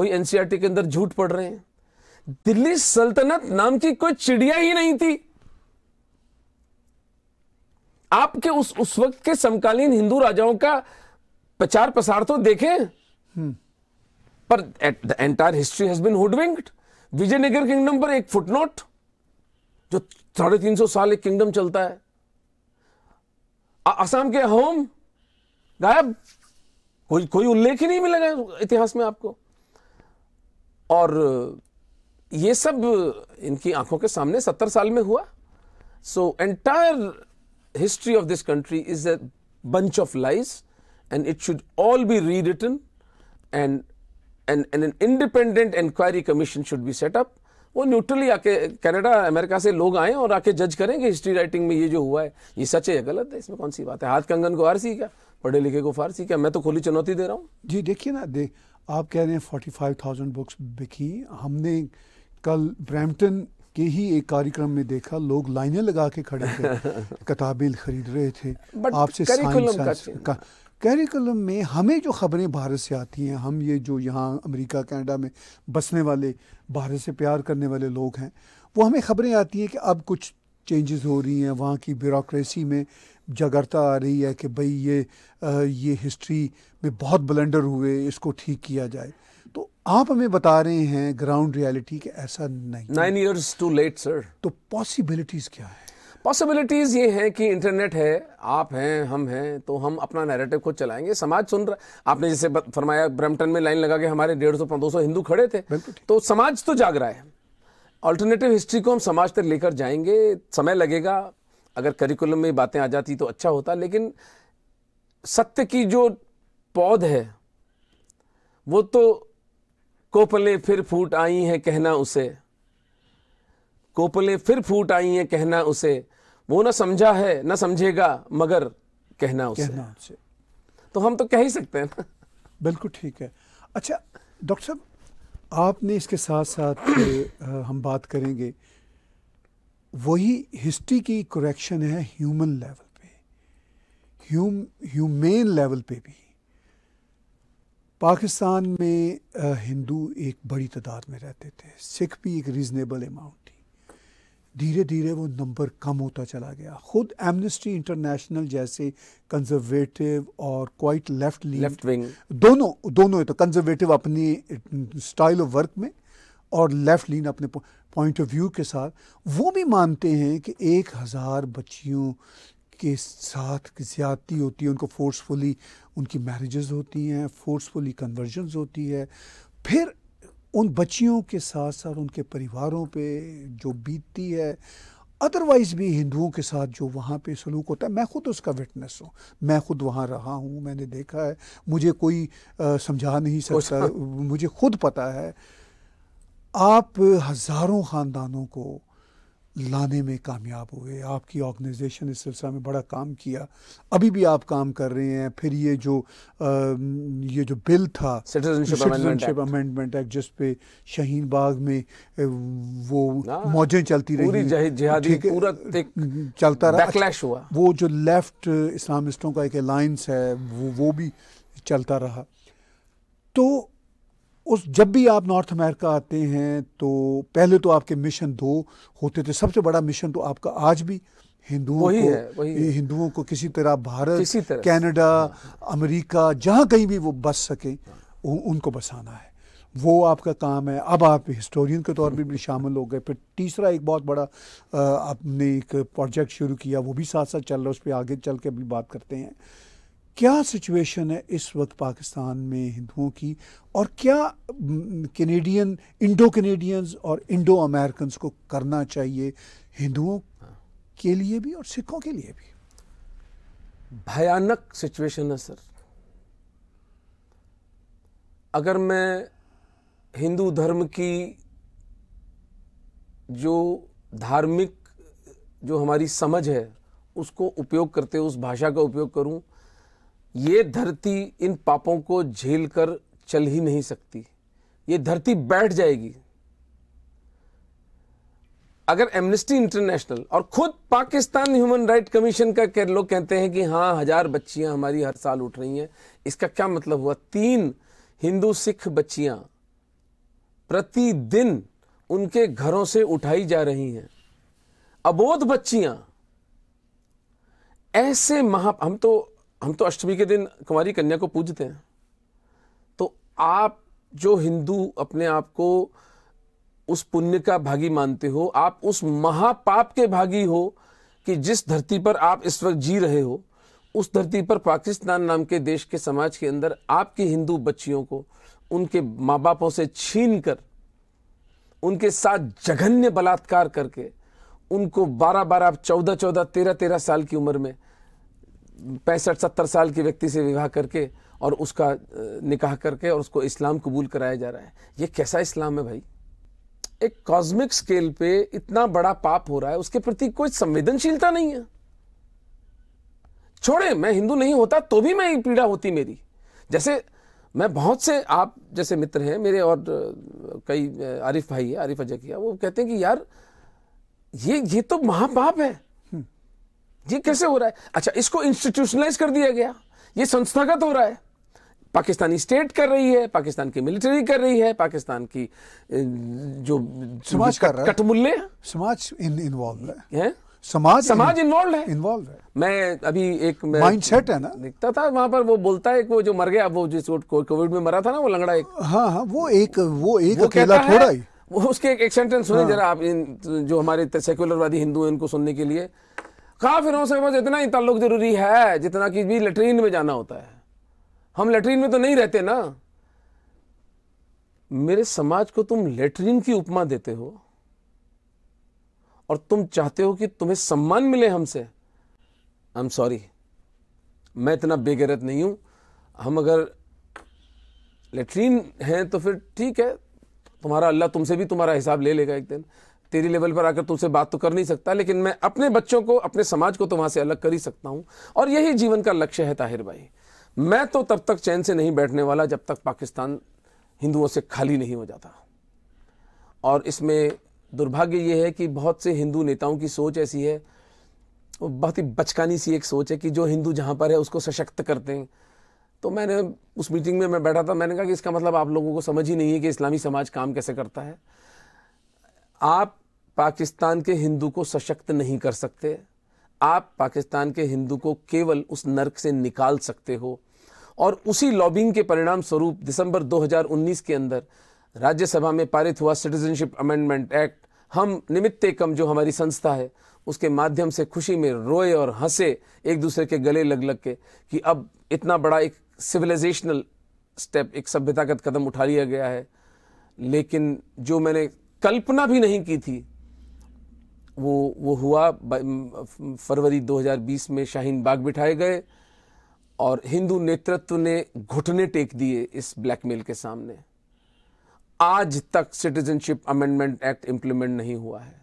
वही एनसीआरटी के अंदर झूठ पढ़ रहे हैं दिल्ली सल्तनत नाम की कोई चिड़िया ही नहीं थी आपके उस उस वक्त के समकालीन हिंदू राजाओं का प्रचार प्रसार तो देखें हम्म। पर the entire history has been hoodwinked Vijayanagara kingdom पर एक फुटनोट जो साढ़े तीन सौ साल एक किंगडम चलता है असम के होम गायब कोई कोई उल्लेख ही नहीं मिलेगा इतिहास में आपको और ये सब इनकी आंखों के सामने सत्तर साल में हुआ so entire history of this country is a bunch of lies and it should all be rewritten and and, and an independent inquiry commission should be set up. वो न्यूट्रली आके कनाडा अमेरिका से लोग आए और आके जज करेंगे हिस्ट्री राइटिंग में ये जो हुआ है ये सच है या गलत है इसमें कौन सी बात है हाथ कंगन को आरसी क्या पढ़े लिखे को फारसी क्या मैं तो खुली चुनौती दे रहा हूँ जी देखिए ना दे आप कह रहे हैं फोर्टी फाइव थाउजेंड बुक्स बिकी हमने कल ब्रैम्पटन के ही एक कार्यक्रम में देखा लोग लाइनें लगा के खड़े थे किताबें खरीद रहे थे आपसे साइंस कैरिकुलम में हमें जो ख़बरें भारत से आती हैं हम ये जो यहाँ अमेरिका कनाडा में बसने वाले भारत से प्यार करने वाले लोग हैं वो हमें ख़बरें आती हैं कि अब कुछ चेंजेस हो रही हैं वहाँ की ब्यूरोसी में जगरता आ रही है कि भाई ये आ, ये हिस्ट्री में बहुत ब्लेंडर हुए इसको ठीक किया जाए तो आप हमें बता रहे हैं ग्राउंड रियलिटी कि ऐसा नहीं nine years too late sir तो पॉसिबिलिटीज़ क्या है पॉसिबिलिटीज़ ये हैं कि इंटरनेट है आप हैं हम हैं तो हम अपना नैरेटिव खुद चलाएंगे समाज सुन रहा आपने जैसे फरमाया ब्रम्पटन में लाइन लगा के हमारे डेढ़ सौ दो सौ हिंदू खड़े थे तो समाज तो जाग रहा है ऑल्टरनेटिव हिस्ट्री को हम समाज तक लेकर जाएंगे समय लगेगा अगर करिकुलम में बातें आ जाती तो अच्छा होता लेकिन सत्य की जो पौध है वो तो कोपले फिर फूट आई हैं कहना उसे कोपले फिर फूट आई हैं कहना उसे वो ना समझा है ना समझेगा मगर कहना उसे कहना तो हम तो कह ही सकते हैं ना बिल्कुल ठीक है अच्छा डॉक्टर साहब आपने इसके साथ साथ हम बात करेंगे वही हिस्ट्री की करेक्शन है ह्यूमन लेवल पे ह्यूम ह्यूमेन लेवल पे भी पाकिस्तान में हिंदू एक बड़ी तादाद में रहते थे सिख भी एक रीज़नेबल अमाउंट धीरे धीरे वो नंबर कम होता चला गया खुद एमनेस्टी इंटरनेशनल जैसे कंजर्वेटिव और क्वाइट लेफ्ट लेफ्ट विंग दोनों दोनों तो कंजर्वेटिव अपनी स्टाइल ऑफ वर्क में और लेफ्ट लीन अपने पॉइंट ऑफ व्यू के साथ वो भी मानते हैं कि एक हज़ार बच्चियों के साथ ज़्यादती होती है उनको फोर्सफुली उनकी मैरिजेस होती हैं फोर्सफुली कन्वर्जन होती है फिर उन बच्चियों के साथ साथ उनके परिवारों पे जो बीतती है अदरवाइज़ भी हिंदुओं के साथ जो वहाँ पे सलूक होता है मैं ख़ुद उसका विटनेस हूँ मैं ख़ुद वहाँ रहा हूँ मैंने देखा है मुझे कोई आ, समझा नहीं सकता मुझे खुद पता है आप हज़ारों ख़ानदानों को लाने में कामयाब हुए आपकी ऑर्गेनाइजेशन इस सिलसिला में बड़ा काम किया अभी भी आप काम कर रहे हैं फिर ये जो आ, ये जो बिल था सिटीजनशिप अमेंडमेंट एक्ट जिस पे शहीन बाग में वो हाँ। मौजें चलती रही जिहादी पूरा चलता रहा हुआ वो जो लेफ्ट इस्लामिस्टों का एक अलायंस है वो वो भी चलता रहा तो उस जब भी आप नॉर्थ अमेरिका आते हैं तो पहले तो आपके मिशन दो होते थे सबसे बड़ा मिशन तो आपका आज भी हिंदुओं को हिंदुओं को किसी तरह भारत किसी तरह। कैनेडा अमेरिका जहां कहीं भी वो बस सके उनको बसाना है वो आपका काम है अब आप हिस्टोरियन के तौर पर भी शामिल हो गए फिर तीसरा एक बहुत बड़ा आपने एक प्रोजेक्ट शुरू किया वो भी साथ साथ चल रहा है उस पर आगे चल के अभी बात करते हैं क्या सिचुएशन है इस वक्त पाकिस्तान में हिंदुओं की और क्या कैनेडियन इंडो कैनेडियंस और इंडो अमेरिकन को करना चाहिए हिंदुओं के लिए भी और सिखों के लिए भी भयानक सिचुएशन है सर अगर मैं हिंदू धर्म की जो धार्मिक जो हमारी समझ है उसको उपयोग करते उस भाषा का उपयोग करूं ये धरती इन पापों को झेल कर चल ही नहीं सकती ये धरती बैठ जाएगी अगर एमनेस्टी इंटरनेशनल और खुद पाकिस्तान ह्यूमन राइट कमीशन का कह लोग कहते हैं कि हाँ हजार बच्चियां हमारी हर साल उठ रही हैं इसका क्या मतलब हुआ तीन हिंदू सिख बच्चियां प्रतिदिन उनके घरों से उठाई जा रही हैं अबोध बच्चियां ऐसे महा हम तो हम तो अष्टमी के दिन कुमारी कन्या को पूजते हैं तो आप जो हिंदू अपने आप को उस पुण्य का भागी मानते हो आप उस महापाप के भागी हो कि जिस धरती पर आप इस वक्त जी रहे हो उस धरती पर पाकिस्तान नाम के देश के समाज के अंदर आपकी हिंदू बच्चियों को उनके माँ बापों से छीन कर उनके साथ जघन्य बलात्कार करके उनको बारह बारह चौदह चौदह तेरह तेरह साल की उम्र में पैंसठ सत्तर साल के व्यक्ति से विवाह करके और उसका निकाह करके और उसको इस्लाम कबूल कराया जा रहा है ये कैसा इस्लाम है भाई एक कॉस्मिक स्केल पे इतना बड़ा पाप हो रहा है उसके प्रति कोई संवेदनशीलता नहीं है छोड़े मैं हिंदू नहीं होता तो भी मैं पीड़ा होती मेरी जैसे मैं बहुत से आप जैसे मित्र हैं मेरे और कई आरिफ भाई है आरिफ किया वो कहते हैं कि यार ये ये तो महापाप है ये कैसे हो रहा है अच्छा इसको इंस्टीट्यूशनलाइज कर दिया गया ये संस्थागत हो रहा है पाकिस्तानी स्टेट कर रही है पाकिस्तान की मिलिट्री कर रही है पाकिस्तान की जो समाज कर रहा है कटमुल्ले समाज इन इन्वॉल्व है समाज समाज इन्वॉल्व है इन्वॉल्व है मैं अभी एक माइंडसेट है ना दिखता था वहां पर वो बोलता है वो जो मर गया वो जिस कोविड में मरा था ना वो लंगड़ा एक हाँ हाँ वो एक वो एक वो अकेला थोड़ा ही वो उसके एक, एक सेंटेंस सुने हाँ। जरा आप इन जो हमारे सेक्युलरवादी हिंदू हैं इनको सुनने के लिए काफिरों से बस इतना ही ताल्लुक जरूरी है जितना कि भी लेटरीन में जाना होता है हम लेटरीन में तो नहीं रहते ना मेरे समाज को तुम लेटरीन की उपमा देते हो और तुम चाहते हो कि तुम्हें सम्मान मिले हमसे आई एम सॉरी मैं इतना बेगैरत नहीं हूं हम अगर लेटरीन हैं तो फिर ठीक है तुम्हारा अल्लाह तुमसे भी तुम्हारा हिसाब ले लेगा एक दिन तेरी लेवल पर आकर तुमसे बात तो कर नहीं सकता लेकिन मैं अपने बच्चों को अपने समाज को तो वहां से अलग कर ही सकता हूं और यही जीवन का लक्ष्य है ताहिर भाई मैं तो तब तक चैन से नहीं बैठने वाला जब तक पाकिस्तान हिंदुओं से खाली नहीं हो जाता और इसमें दुर्भाग्य ये है कि बहुत से हिंदू नेताओं की सोच ऐसी है वो बहुत ही बचकानी सी एक सोच है कि जो हिंदू जहाँ पर है उसको सशक्त करते हैं तो मैंने उस मीटिंग में मैं बैठा था मैंने कहा कि इसका मतलब आप लोगों को समझ ही नहीं है कि इस्लामी समाज काम कैसे करता है आप पाकिस्तान के हिंदू को सशक्त नहीं कर सकते आप पाकिस्तान के हिंदू को केवल उस नर्क से निकाल सकते हो और उसी लॉबिंग के परिणाम स्वरूप दिसंबर 2019 के अंदर राज्यसभा में पारित हुआ सिटीजनशिप अमेंडमेंट एक्ट हम निमित्ते कम जो हमारी संस्था है उसके माध्यम से खुशी में रोए और हंसे एक दूसरे के गले लग लग के कि अब इतना बड़ा एक सिविलाइजेशनल स्टेप एक सभ्यतागत कदम उठा लिया गया है लेकिन जो मैंने कल्पना भी नहीं की थी वो वो हुआ फरवरी 2020 में शाहीन बाग बिठाए गए और हिंदू नेतृत्व ने घुटने टेक दिए इस ब्लैकमेल के सामने आज तक सिटीजनशिप अमेंडमेंट एक्ट इम्प्लीमेंट नहीं हुआ है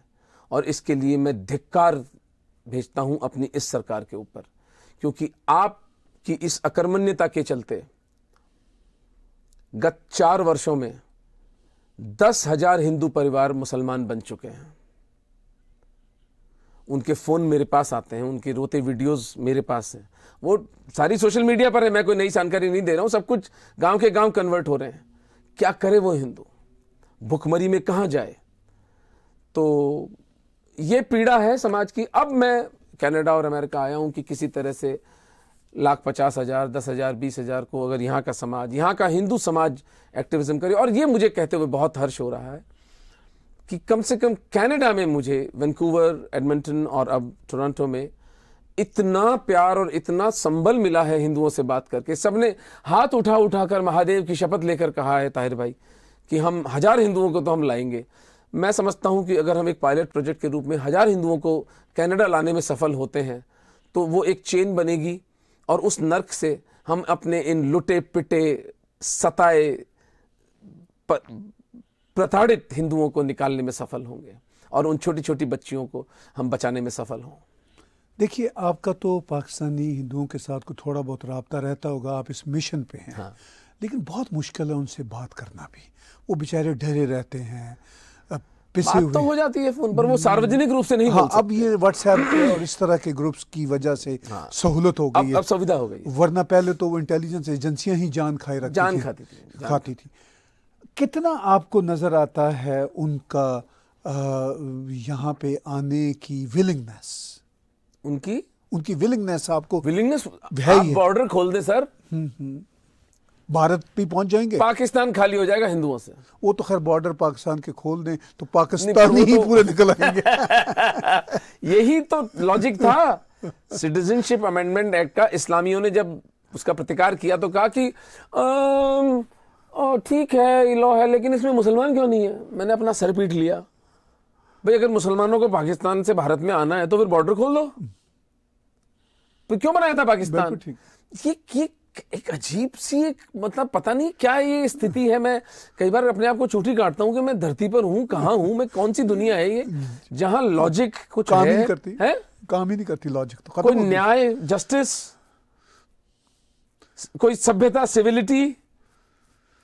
और इसके लिए मैं धिक्कार भेजता हूं अपनी इस सरकार के ऊपर क्योंकि आपकी इस अकर्मण्यता के चलते गत चार वर्षों में दस हजार हिंदू परिवार मुसलमान बन चुके हैं उनके फ़ोन मेरे पास आते हैं उनके रोते वीडियोस मेरे पास हैं वो सारी सोशल मीडिया पर है मैं कोई नई जानकारी नहीं दे रहा हूँ सब कुछ गांव के गांव कन्वर्ट हो रहे हैं क्या करे वो हिंदू भुखमरी में कहाँ जाए तो ये पीड़ा है समाज की अब मैं कनाडा और अमेरिका आया हूँ कि किसी तरह से लाख पचास हज़ार दस हज़ार बीस हज़ार को अगर यहाँ का समाज यहाँ का हिंदू समाज एक्टिविज़म करे और ये मुझे कहते हुए बहुत हर्ष हो रहा है कि कम से कम कनाडा में मुझे वैंकूवर एडमिंटन और अब टोरंटो में इतना प्यार और इतना संबल मिला है हिंदुओं से बात करके सबने हाथ उठा उठाकर महादेव की शपथ लेकर कहा है ताहिर भाई कि हम हजार हिंदुओं को तो हम लाएंगे मैं समझता हूं कि अगर हम एक पायलट प्रोजेक्ट के रूप में हजार हिंदुओं को कनाडा लाने में सफल होते हैं तो वो एक चेन बनेगी और उस नर्क से हम अपने इन लुटे पिटे सताए प्रताड़ित हिंदुओं को निकालने में सफल होंगे और उन छोटी छोटी बच्चियों को हम बचाने में सफल हों देखिए आपका तो पाकिस्तानी हिंदुओं के साथ को थोड़ा बहुत रबता रहता होगा आप इस मिशन पे हैं हाँ। लेकिन बहुत मुश्किल है उनसे बात करना भी वो बेचारे डरे रहते हैं पिसे बात तो हो जाती है फोन पर वो हम्म। सार्वजनिक रूप से नहीं हाँ, अब ये व्हाट्सएप और इस तरह के ग्रुप्स की वजह से हाँ, सहूलत हो गई अब, अब सुविधा हो गई वरना पहले तो वो इंटेलिजेंस एजेंसियां ही जान खाए रखती जान खाती थी खाती थी कितना आपको नज़र आता है उनका यहाँ पे आने की विलिंगनेस उनकी उनकी विलिंगनेस आपको विलिंगनेस आप बॉर्डर खोल दे सर हम्म, हम्म। भारत भी पहुंच जाएंगे पाकिस्तान खाली हो जाएगा हिंदुओं से वो तो खैर बॉर्डर पाकिस्तान के खोल दें तो पाकिस्तान ही तो... पूरे निकल आएंगे यही तो लॉजिक था सिटीजनशिप अमेंडमेंट एक्ट का इस्लामियों ने जब उसका प्रतिकार किया तो कहा कि आ, और ठीक है लॉ है लेकिन इसमें मुसलमान क्यों नहीं है मैंने अपना सर पीट लिया भाई अगर मुसलमानों को पाकिस्तान से भारत में आना है तो फिर बॉर्डर खोल दो तो क्यों बनाया था पाकिस्तान ये, ये एक अजीब सी एक मतलब पता नहीं क्या ये स्थिति है मैं कई बार अपने आप को चोटी काटता हूँ कि मैं धरती पर हूँ कहाँ हूँ मैं कौन सी दुनिया है ये जहाँ लॉजिक कुछ काम है, नहीं करती है काम ही नहीं करती लॉजिक तो कोई न्याय जस्टिस कोई सभ्यता सिविलिटी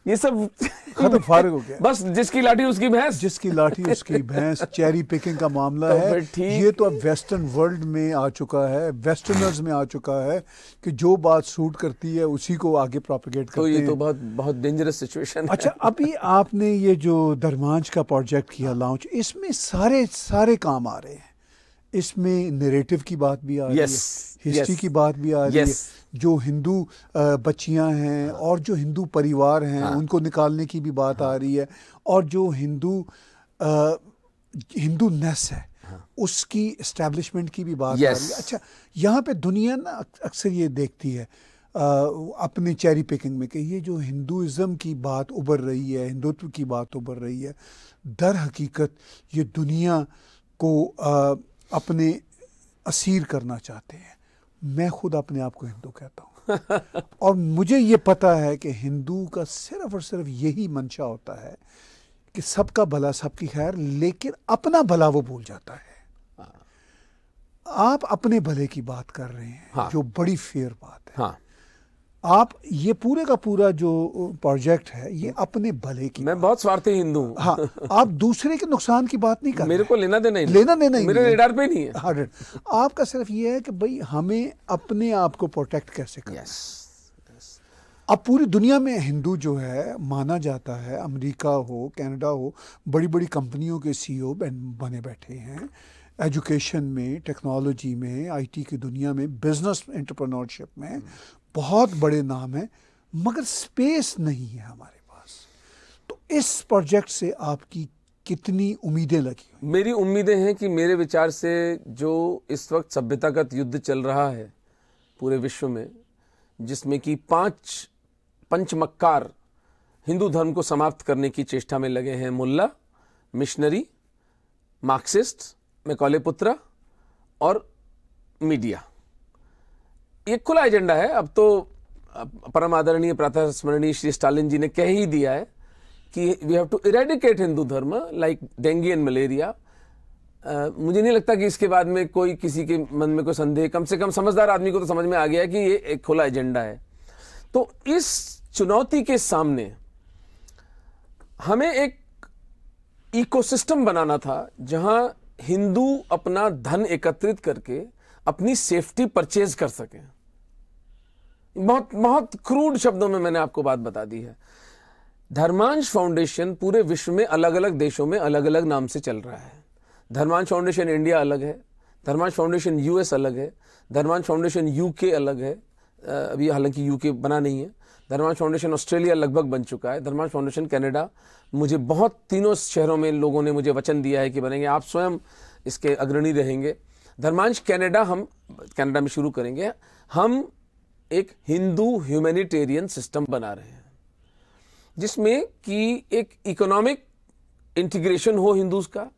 ये सब खत्म हाँ, तो फारिग हो गया बस जिसकी लाठी उसकी भैंस जिसकी लाठी उसकी भैंस चेरी पिकिंग का मामला तो है ये तो अब वेस्टर्न वर्ल्ड में आ चुका है वेस्टर्नर्स में आ चुका है कि जो बात सूट करती है उसी को आगे प्रोपिगेट तो करते तो ये तो बहुत बहुत डेंजरस सिचुएशन अच्छा अभी आपने ये जो धर्मांच का प्रोजेक्ट किया लॉन्च इसमें सारे सारे काम आ रहे हैं इसमें नरेटिव की बात भी आ रही है हिस्ट्री yes, की बात भी आ रही yes, है जो हिंदू बच्चियां हैं और जो हिंदू परिवार हैं हाँ, उनको निकालने की भी बात हाँ, आ रही है और जो हिंदू हिंदू नेस है हाँ, उसकी इस्टेब्लिशमेंट की भी बात yes, आ रही है अच्छा यहाँ पे दुनिया ना अक्सर ये देखती है अपने चेरी पिकिंग में कि ये जो हिंदुज़म की बात उभर रही है हिंदुत्व की बात उभर रही है दर हकीकत ये दुनिया को अपने असीर करना चाहते हैं मैं खुद अपने आप को हिंदू कहता हूँ और मुझे ये पता है कि हिंदू का सिर्फ और सिर्फ यही मंशा होता है कि सबका भला सबकी खैर लेकिन अपना भला वो भूल जाता है हाँ। आप अपने भले की बात कर रहे हैं हाँ। जो बड़ी फेयर बात है हाँ। आप ये पूरे का पूरा जो प्रोजेक्ट है ये हम्म। अपने भले की मैं बहुत स्वार्थी हिंदू हूँ हाँ आप दूसरे के नुकसान की बात नहीं कर मेरे को लेना देना ही लेना देना ही मेरे रेडार पे नहीं है हाँ, आपका सिर्फ ये है कि भाई हमें अपने आप को प्रोटेक्ट कैसे करना yes. yes. अब पूरी दुनिया में हिंदू जो है माना जाता है अमेरिका हो कनाडा हो बड़ी बड़ी कंपनियों के सीईओ e बने बैठे हैं एजुकेशन में टेक्नोलॉजी में आईटी की दुनिया में बिजनेस एंटरप्रेन्योरशिप में बहुत बड़े नाम हैं मगर स्पेस नहीं है हमारे पास तो इस प्रोजेक्ट से आपकी कितनी उम्मीदें लगी मेरी उम्मीदें हैं कि मेरे विचार से जो इस वक्त सभ्यतागत युद्ध चल रहा है पूरे विश्व में जिसमें कि पांच पंचमक्कार हिंदू धर्म को समाप्त करने की चेष्टा में लगे हैं मुल्ला मिशनरी मार्क्सिस्ट मेकॉले पुत्र और मीडिया ये खुला एजेंडा है अब तो परम आदरणीय प्रातः स्मरणीय श्री स्टालिन जी ने कह ही दिया है कि we have to eradicate Hindu धर्म लाइक डेंगू एंड मलेरिया मुझे नहीं लगता कि इसके बाद में कोई किसी के मन में कोई संदेह कम से कम समझदार आदमी को तो समझ में आ गया कि ये एक खुला एजेंडा है तो इस चुनौती के सामने हमें एक इकोसिस्टम बनाना था जहां हिंदू अपना धन एकत्रित करके अपनी सेफ्टी परचेज कर सकें बहुत बहुत क्रूड शब्दों में मैंने आपको बात बता दी है धर्मांश फाउंडेशन पूरे विश्व में अलग अलग देशों में अलग अलग नाम से चल रहा है धर्मांश फाउंडेशन इंडिया अलग है धर्मांश फाउंडेशन यूएस अलग है धर्मांश फाउंडेशन यूके अलग है अभी हालांकि यूके बना नहीं है धर्मांश फाउंडेशन ऑस्ट्रेलिया लगभग बन चुका है धर्मांश फाउंडेशन कनाडा मुझे बहुत तीनों शहरों में लोगों ने मुझे वचन दिया है कि बनेंगे आप स्वयं इसके अग्रणी रहेंगे धर्मांश कनाडा हम कनाडा में शुरू करेंगे हम एक हिंदू ह्यूमैनिटेरियन सिस्टम बना रहे हैं जिसमें कि एक इकोनॉमिक इंटीग्रेशन हो हिंदूज का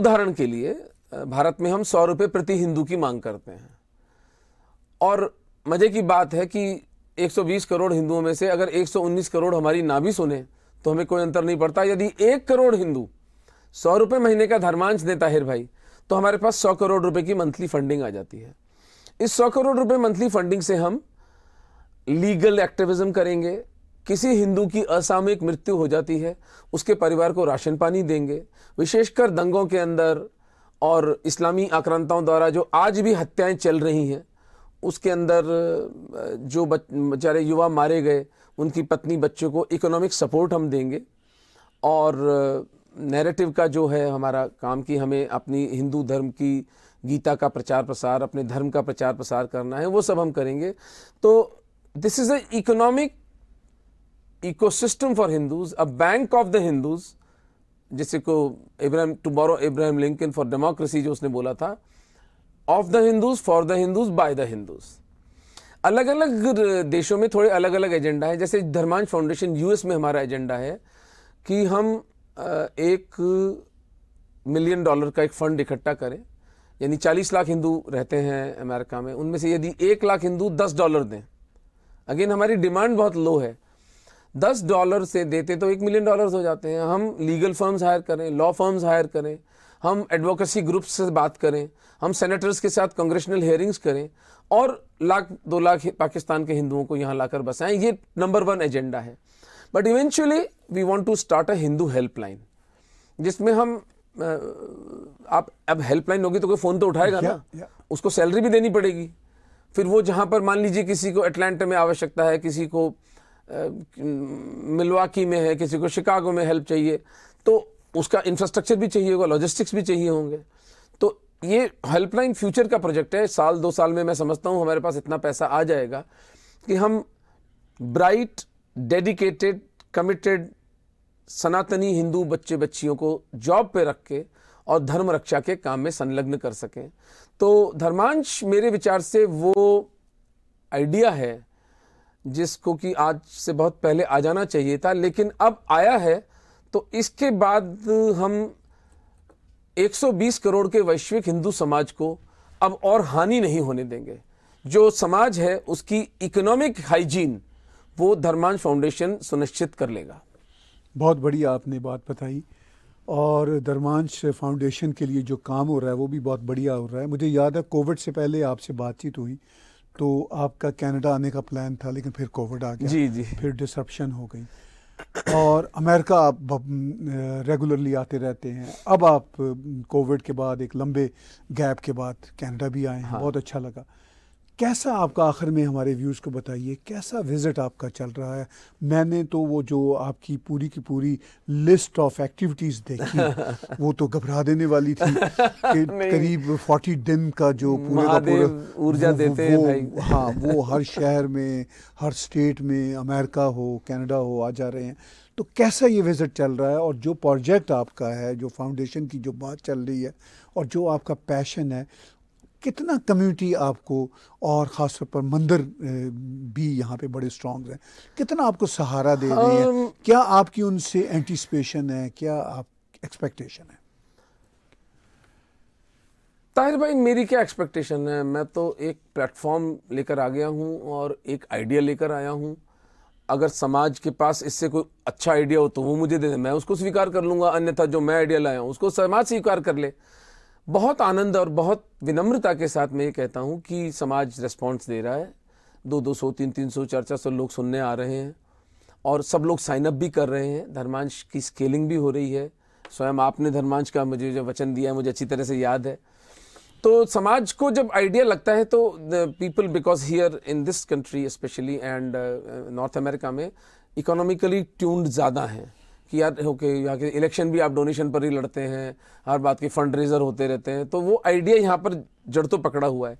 उदाहरण के लिए भारत में हम सौ रुपये प्रति हिंदू की मांग करते हैं और मज़े की बात है कि 120 करोड़ हिंदुओं में से अगर 119 करोड़ हमारी ना भी सुने तो हमें कोई अंतर नहीं पड़ता यदि एक करोड़ हिंदू सौ रुपये महीने का धर्मांश देता है भाई तो हमारे पास सौ करोड़ रुपए की मंथली फंडिंग आ जाती है इस सौ करोड़ रुपए मंथली फंडिंग से हम लीगल एक्टिविज्म करेंगे किसी हिंदू की असामयिक मृत्यु हो जाती है उसके परिवार को राशन पानी देंगे विशेषकर दंगों के अंदर और इस्लामी आक्रांताओं द्वारा जो आज भी हत्याएं चल रही हैं उसके अंदर जो बेचारे युवा मारे गए उनकी पत्नी बच्चों को इकोनॉमिक सपोर्ट हम देंगे और नैरेटिव का जो है हमारा काम कि हमें अपनी हिंदू धर्म की गीता का प्रचार प्रसार अपने धर्म का प्रचार प्रसार करना है वो सब हम करेंगे तो this is a economic ecosystem for Hindus a bank of the Hindus जिसे को Abraham tomorrow Abraham Lincoln for democracy जो उसने बोला था of the Hindus for the Hindus by the Hindus अलग अलग देशों में थोड़े अलग अलग एजेंडा है जैसे धर्मांश फाउंडेशन यूएस में हमारा एजेंडा है कि हम एक मिलियन डॉलर का एक फंड इकट्ठा करें यानी चालीस लाख हिंदू रहते हैं अमेरिका में उनमें से यदि एक लाख हिंदू दस डॉलर दें अगेन हमारी डिमांड बहुत लो है दस डॉलर से देते तो एक मिलियन डॉलर्स हो जाते हैं हम लीगल फर्म्स हायर करें लॉ फर्म्स हायर करें हम एडवोकेसी ग्रुप्स से बात करें हम सेनेटर्स के साथ कांग्रेशनल हेयरिंग्स करें और लाख दो लाख पाकिस्तान के हिंदुओं को यहाँ लाकर बसाएं ये नंबर वन एजेंडा है but eventually we want to start a Hindu helpline जिसमें हम आप अब हेल्पलाइन होगी तो कोई फ़ोन तो उठाएगा ना उसको सैलरी भी देनी पड़ेगी फिर वो जहाँ पर मान लीजिए किसी को अटलांटा में आवश्यकता है किसी को मिलवाकी में है किसी को शिकागो में हेल्प चाहिए तो उसका इंफ्रास्ट्रक्चर भी चाहिए होगा लॉजिस्टिक्स भी चाहिए होंगे तो ये हेल्पलाइन फ्यूचर का प्रोजेक्ट है साल दो साल में मैं समझता हूँ हमारे पास इतना पैसा आ जाएगा कि हम ब्राइट डेडिकेटेड कमिटेड सनातनी हिंदू बच्चे बच्चियों को जॉब पे रख के और धर्म रक्षा के काम में संलग्न कर सकें तो धर्मांश मेरे विचार से वो आइडिया है जिसको कि आज से बहुत पहले आ जाना चाहिए था लेकिन अब आया है तो इसके बाद हम 120 करोड़ के वैश्विक हिंदू समाज को अब और हानि नहीं होने देंगे जो समाज है उसकी इकोनॉमिक हाइजीन वो धर्मांश फाउंडेशन सुनिश्चित कर लेगा बहुत बढ़िया आपने बात बताई और धर्मांश फाउंडेशन के लिए जो काम हो रहा है वो भी बहुत बढ़िया हो रहा है मुझे याद है कोविड से पहले आपसे बातचीत हुई तो आपका कनाडा आने का प्लान था लेकिन फिर कोविड आ गया जी जी फिर डिसरप्शन हो गई और अमेरिका आप रेगुलरली आते रहते हैं अब आप कोविड के बाद एक लंबे गैप के बाद कनाडा भी आए हैं हाँ। बहुत अच्छा लगा कैसा आपका आखिर में हमारे व्यूज़ को बताइए कैसा विज़िट आपका चल रहा है मैंने तो वो जो आपकी पूरी की पूरी लिस्ट ऑफ एक्टिविटीज़ देखी वो तो घबरा देने वाली थी कि करीब फोर्टी दिन का जो का पूरा ऊर्जा देते वो, हैं भाई। हाँ वो हर शहर में हर स्टेट में अमेरिका हो कनाडा हो आ जा रहे हैं तो कैसा ये विज़िट चल रहा है और जो प्रोजेक्ट आपका है जो फाउंडेशन की जो बात चल रही है और जो आपका पैशन है कितना कम्युनिटी आपको और ख़ास तौर पर मंदिर भी यहाँ पे बड़े स्ट्रॉन्ग हैं कितना आपको सहारा दे रहे हैं क्या आपकी उनसे एंटिसपेशन है क्या आप एक्सपेक्टेशन है ताहिर भाई मेरी क्या एक्सपेक्टेशन है मैं तो एक प्लेटफॉर्म लेकर आ गया हूँ और एक आइडिया लेकर आया हूँ अगर समाज के पास इससे कोई अच्छा आइडिया हो तो वो मुझे दे दे मैं उसको स्वीकार कर लूँगा अन्यथा जो मैं आइडिया लाया हूँ उसको समाज स्वीकार कर ले बहुत आनंद और बहुत विनम्रता के साथ मैं ये कहता हूँ कि समाज रिस्पॉन्स दे रहा है दो दो सौ तीन तीन सौ चार चार सौ लोग सुनने आ रहे हैं और सब लोग साइनअप भी कर रहे हैं धर्मांश की स्केलिंग भी हो रही है स्वयं आपने धर्मांश का मुझे जो वचन दिया है मुझे अच्छी तरह से याद है तो समाज को जब आइडिया लगता है तो people because here in this country specially and North America में इकोनॉमिकली ट्यून्ड ज़्यादा हैं कि यार ओके यहाँ के इलेक्शन भी आप डोनेशन पर ही लड़ते हैं हर बात के फंड रेजर होते रहते हैं तो वो आइडिया यहाँ पर जड़ तो पकड़ा हुआ है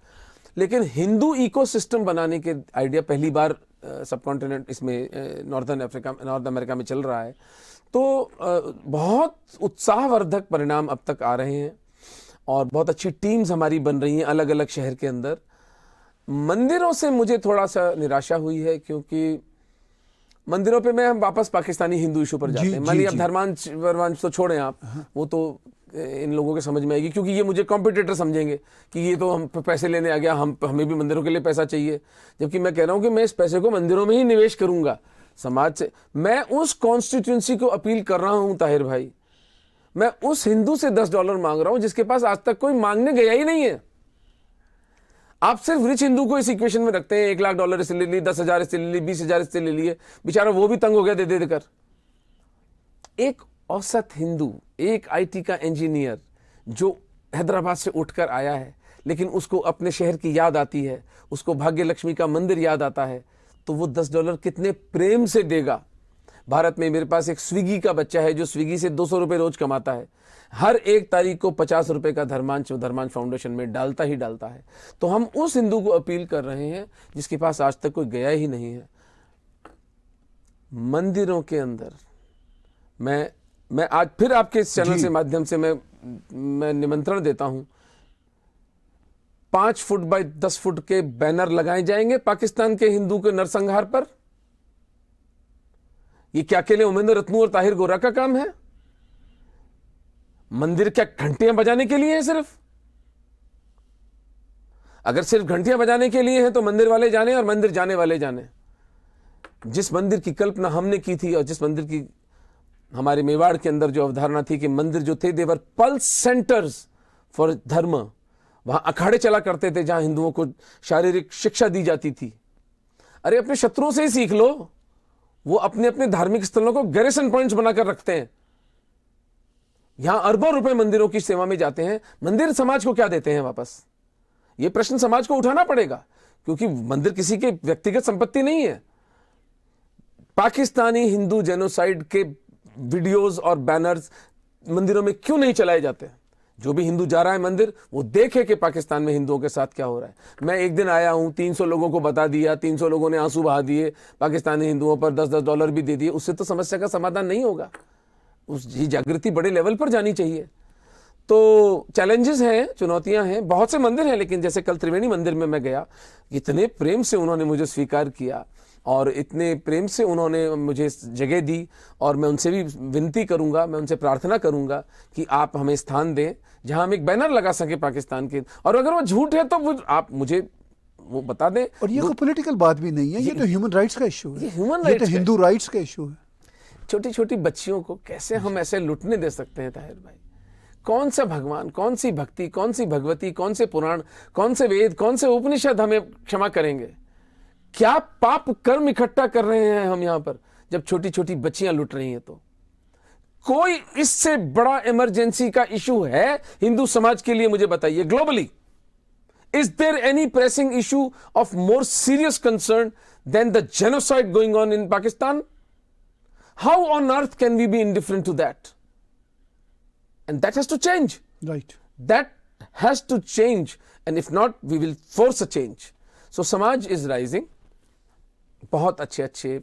लेकिन हिंदू इकोसिस्टम बनाने के आइडिया पहली बार सब कॉन्टिनेंट इसमें नॉर्थन अफ्रीका नॉर्थ अमेरिका में चल रहा है तो बहुत उत्साहवर्धक परिणाम अब तक आ रहे हैं और बहुत अच्छी टीम्स हमारी बन रही हैं अलग अलग शहर के अंदर मंदिरों से मुझे थोड़ा सा निराशा हुई है क्योंकि मंदिरों पे मैं हम वापस पाकिस्तानी हिंदू इशू पर जाते हैं मान अब धर्मांश वर्मांश तो छोड़ें आप हाँ। वो तो इन लोगों के समझ में आएगी क्योंकि ये मुझे कॉम्पिटेटर समझेंगे कि ये तो हम पैसे लेने आ गया हम हमें भी मंदिरों के लिए पैसा चाहिए जबकि मैं कह रहा हूँ कि मैं इस पैसे को मंदिरों में ही निवेश करूंगा समाज से मैं उस कॉन्स्टिट्यूंसी को अपील कर रहा हूँ ताहिर भाई मैं उस हिंदू से दस डॉलर मांग रहा हूँ जिसके पास आज तक कोई मांगने गया ही नहीं है आप सिर्फ रिच हिंदू को इस इक्वेशन में रखते हैं एक लाख डॉलर इससे ले ली दस हजार इससे ले ली बीस हजार इससे ले लिए बेचारा वो भी तंग हो गया दे दे देकर एक औसत हिंदू एक आईटी का इंजीनियर जो हैदराबाद से उठकर आया है लेकिन उसको अपने शहर की याद आती है उसको भाग्य लक्ष्मी का मंदिर याद आता है तो वो दस डॉलर कितने प्रेम से देगा भारत में मेरे पास एक स्विगी का बच्चा है जो स्विगी से दो सौ रुपये रोज कमाता है हर एक तारीख को पचास रुपये का धर्मांश धर्मांश फाउंडेशन में डालता ही डालता है तो हम उस हिंदू को अपील कर रहे हैं जिसके पास आज तक कोई गया ही नहीं है मंदिरों के अंदर मैं मैं आज फिर आपके इस चैनल से माध्यम से मैं मैं निमंत्रण देता हूं पांच फुट बाय दस फुट के बैनर लगाए जाएंगे पाकिस्तान के हिंदू के नरसंहार पर ये क्या अकेले उमेंद्र रत्नू और ताहिर गोरा का काम है मंदिर क्या घंटियां बजाने के लिए है सिर्फ अगर सिर्फ घंटियां बजाने के लिए है तो मंदिर वाले जाने और मंदिर जाने वाले जाने जिस मंदिर की कल्पना हमने की थी और जिस मंदिर की हमारे मेवाड़ के अंदर जो अवधारणा थी कि मंदिर जो थे देवर पल्स सेंटर्स फॉर धर्म वहां अखाड़े चला करते थे जहां हिंदुओं को शारीरिक शिक्षा दी जाती थी अरे अपने शत्रुओं से ही सीख लो वो अपने अपने धार्मिक स्थलों को गैरिसन पॉइंट बनाकर रखते हैं यहां अरबों रुपए मंदिरों की सेवा में जाते हैं मंदिर समाज को क्या देते हैं वापस ये प्रश्न समाज को उठाना पड़ेगा क्योंकि मंदिर किसी के व्यक्तिगत संपत्ति नहीं है पाकिस्तानी हिंदू जेनोसाइड के वीडियोस और बैनर्स मंदिरों में क्यों नहीं चलाए जाते हैं जो भी हिंदू जा रहा है मंदिर वो देखे कि पाकिस्तान में हिंदुओं के साथ क्या हो रहा है मैं एक दिन आया हूँ 300 लोगों को बता दिया 300 लोगों ने आंसू बहा दिए पाकिस्तानी हिंदुओं पर 10-10 डॉलर भी दे दिए उससे तो समस्या का समाधान नहीं होगा उस जागृति बड़े लेवल पर जानी चाहिए तो चैलेंजेस हैं चुनौतियां हैं बहुत से मंदिर हैं लेकिन जैसे कल त्रिवेणी मंदिर में मैं गया इतने प्रेम से उन्होंने मुझे स्वीकार किया और इतने प्रेम से उन्होंने मुझे जगह दी और मैं उनसे भी विनती करूंगा मैं उनसे प्रार्थना करूंगा कि आप हमें स्थान दें जहां हम एक बैनर लगा सकें पाकिस्तान के और अगर वो झूठ है तो आप मुझे वो बता दें और ये कोई तो पॉलिटिकल बात भी नहीं है ये, ये तो ह्यूमन राइट्स का इशू है ये ह्यूमन राइट तो हिंदू राइट्स का इशू है छोटी छोटी बच्चियों को कैसे हम अच्छा। ऐसे लुटने दे सकते हैं ताहिर भाई कौन सा भगवान कौन सी भक्ति कौन सी भगवती कौन से पुराण कौन से वेद कौन से उपनिषद हमें क्षमा करेंगे क्या पाप कर्म इकट्ठा कर रहे हैं हम यहां पर जब छोटी छोटी बच्चियां लुट रही हैं तो कोई इससे बड़ा इमरजेंसी का इशू है हिंदू समाज के लिए मुझे बताइए globally is there any pressing issue of more serious concern than the genocide going on in Pakistan how on earth can we be indifferent to that and that has to change right that has to change and if not we will force a change so samaj is rising बहुत अच्छे अच्छे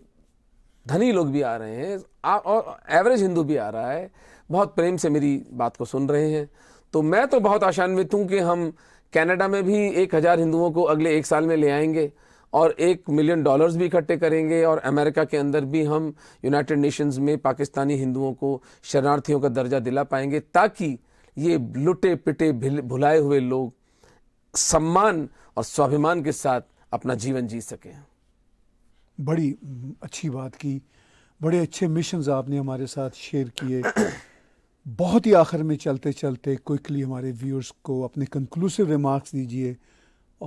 धनी लोग भी आ रहे हैं आ, और एवरेज हिंदू भी आ रहा है बहुत प्रेम से मेरी बात को सुन रहे हैं तो मैं तो बहुत आशान्वित हूँ कि हम कनाडा में भी एक हज़ार हिंदुओं को अगले एक साल में ले आएंगे और एक मिलियन डॉलर्स भी इकट्ठे करेंगे और अमेरिका के अंदर भी हम यूनाइटेड नेशंस में पाकिस्तानी हिंदुओं को शरणार्थियों का दर्जा दिला पाएंगे ताकि ये लुटे पिटे भुलाए हुए लोग सम्मान और स्वाभिमान के साथ अपना जीवन जी सकें बड़ी हम्म, अच्छी बात की बड़े अच्छे मिशंस आपने हमारे साथ शेयर किए बहुत ही आखिर में चलते चलते क्विकली हमारे व्यूअर्स को अपने कंक्लूसिव रिमार्क्स दीजिए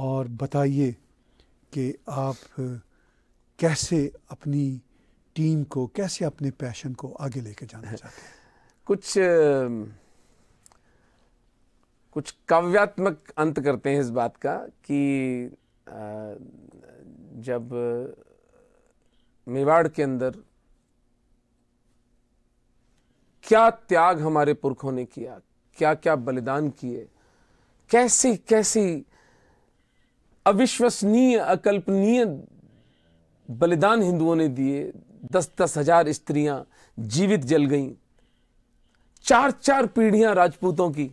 और बताइए कि आप कैसे अपनी टीम को कैसे अपने पैशन को आगे लेके जाना चाहते हैं कुछ कुछ काव्यात्मक अंत करते हैं इस बात का कि जब मेवाड़ के अंदर क्या त्याग हमारे पुरखों ने किया क्या क्या बलिदान किए कैसी कैसी अविश्वसनीय अकल्पनीय बलिदान हिंदुओं ने दिए दस दस हजार स्त्रियां जीवित जल गईं चार चार पीढ़ियां राजपूतों की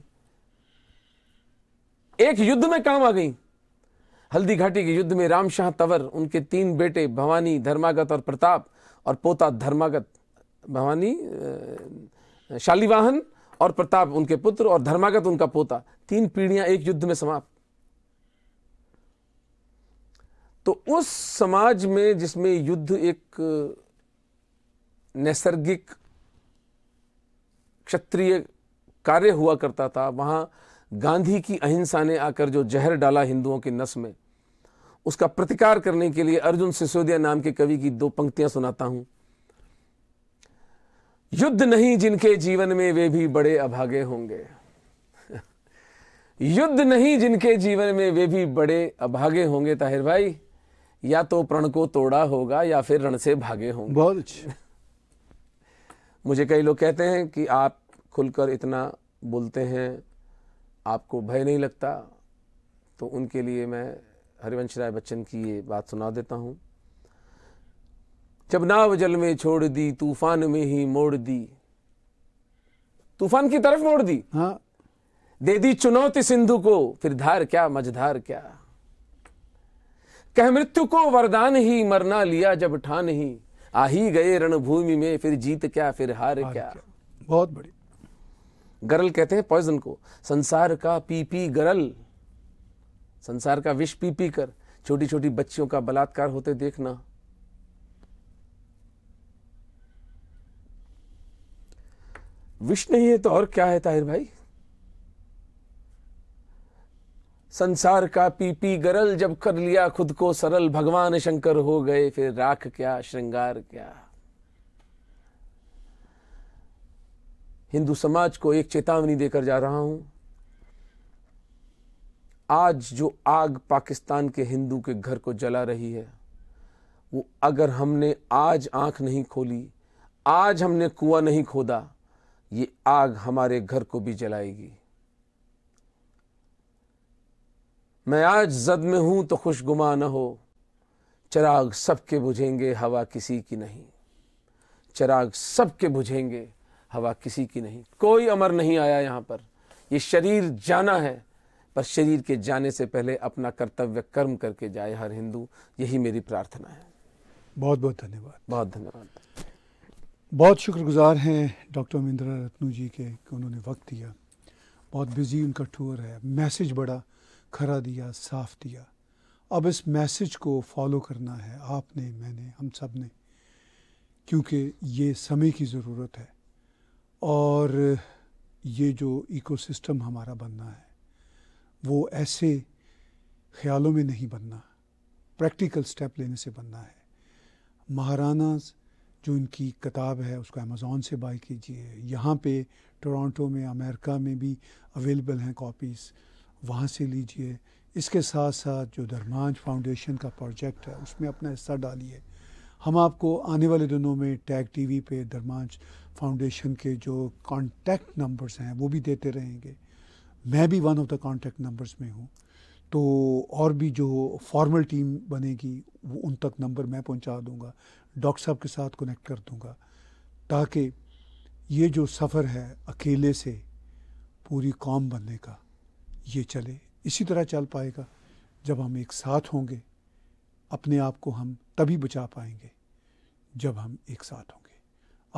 एक युद्ध में काम आ गईं हल्दी घाटी के युद्ध में राम शाह तंवर उनके तीन बेटे भवानी धर्मागत और प्रताप और पोता धर्मागत भवानी शालीवाहन और प्रताप उनके पुत्र और धर्मागत उनका पोता तीन पीढ़ियां एक युद्ध में समाप्त तो उस समाज में जिसमें युद्ध एक नैसर्गिक क्षत्रिय कार्य हुआ करता था वहां गांधी की अहिंसा ने आकर जो जहर डाला हिंदुओं की नस में उसका प्रतिकार करने के लिए अर्जुन सिसोदिया नाम के कवि की दो पंक्तियां सुनाता हूं युद्ध नहीं जिनके जीवन में वे भी बड़े अभागे होंगे युद्ध नहीं जिनके जीवन में वे भी बड़े अभागे होंगे ताहिर भाई या तो प्रण को तोड़ा होगा या फिर रण से भागे होंगे बहुत मुझे कई लोग कहते हैं कि आप खुलकर इतना बोलते हैं आपको भय नहीं लगता तो उनके लिए मैं हरिवंश राय बच्चन की ये बात सुना देता हूँ जब नाव जल में छोड़ दी तूफान में ही मोड़ दी तूफान की तरफ मोड़ दी हाँ दे दी चुनौती सिंधु को फिर धार क्या मझधार क्या कह मृत्यु को वरदान ही मरना लिया जब ठान ही आ ही गए रणभूमि में फिर जीत क्या फिर हार, क्या।, क्या बहुत बड़ी गरल कहते हैं पॉइजन को संसार का पी पी गरल संसार का विष पी पी कर छोटी छोटी बच्चियों का बलात्कार होते देखना विष नहीं है तो और क्या है ताहिर भाई संसार का पीपी गरल जब कर लिया खुद को सरल भगवान शंकर हो गए फिर राख क्या श्रृंगार क्या हिंदू समाज को एक चेतावनी देकर जा रहा हूं आज जो आग पाकिस्तान के हिंदू के घर को जला रही है वो अगर हमने आज आंख नहीं खोली आज हमने कुआं नहीं खोदा ये आग हमारे घर को भी जलाएगी मैं आज जद में हूं तो खुशगुमा न हो चराग सबके बुझेंगे हवा किसी की नहीं चराग सबके बुझेंगे हवा किसी की नहीं कोई अमर नहीं आया यहां पर ये शरीर जाना है पर शरीर के जाने से पहले अपना कर्तव्य कर्म करके जाए हर हिंदू यही मेरी प्रार्थना है बहुत बहुत धन्यवाद बहुत धन्यवाद बहुत शुक्रगुजार हैं डॉक्टर मिंद्रा रत्नू जी के कि उन्होंने वक्त दिया बहुत बिजी उनका टूर है मैसेज बड़ा खरा दिया साफ दिया अब इस मैसेज को फॉलो करना है आपने मैंने हम सब ने क्योंकि ये समय की ज़रूरत है और ये जो इकोसिस्टम हमारा बनना है वो ऐसे ख्यालों में नहीं बनना प्रैक्टिकल स्टेप लेने से बनना है महाराना जो इनकी किताब है उसको अमेज़ोन से बाई कीजिए यहाँ पे टोरंटो में अमेरिका में भी अवेलेबल हैं कॉपीज़ वहाँ से लीजिए इसके साथ साथ जो धर्मांज फाउंडेशन का प्रोजेक्ट है उसमें अपना हिस्सा डालिए हम आपको आने वाले दिनों में टैग टीवी पे धर्मांज फाउंडेशन के जो कांटेक्ट नंबर्स हैं वो भी देते रहेंगे मैं भी one of the contact numbers में हूँ तो और भी जो फॉर्मल टीम बनेगी वो उन तक नंबर मैं पहुँचा दूँगा डॉक्टर साहब के साथ कनेक्ट कर दूँगा ताकि ये जो सफ़र है अकेले से पूरी कौम बनने का ये चले इसी तरह चल पाएगा जब हम एक साथ होंगे अपने आप को हम तभी बचा पाएंगे जब हम एक साथ होंगे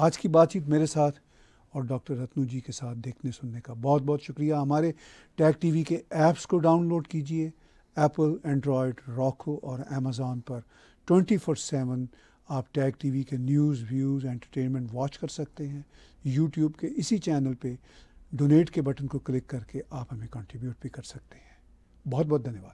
आज की बातचीत मेरे साथ और डॉक्टर रत्नू जी के साथ देखने सुनने का बहुत बहुत शुक्रिया हमारे टैग टीवी के ऐप्स को डाउनलोड कीजिए एप्पल एंड्रॉयड रॉको और अमेज़ॉन पर ट्वेंटी फोर सेवन आप टैग टीवी के न्यूज़ व्यूज़ एंटरटेनमेंट वॉच कर सकते हैं यूट्यूब के इसी चैनल पे डोनेट के बटन को क्लिक करके आप हमें कंट्रीब्यूट भी कर सकते हैं बहुत बहुत धन्यवाद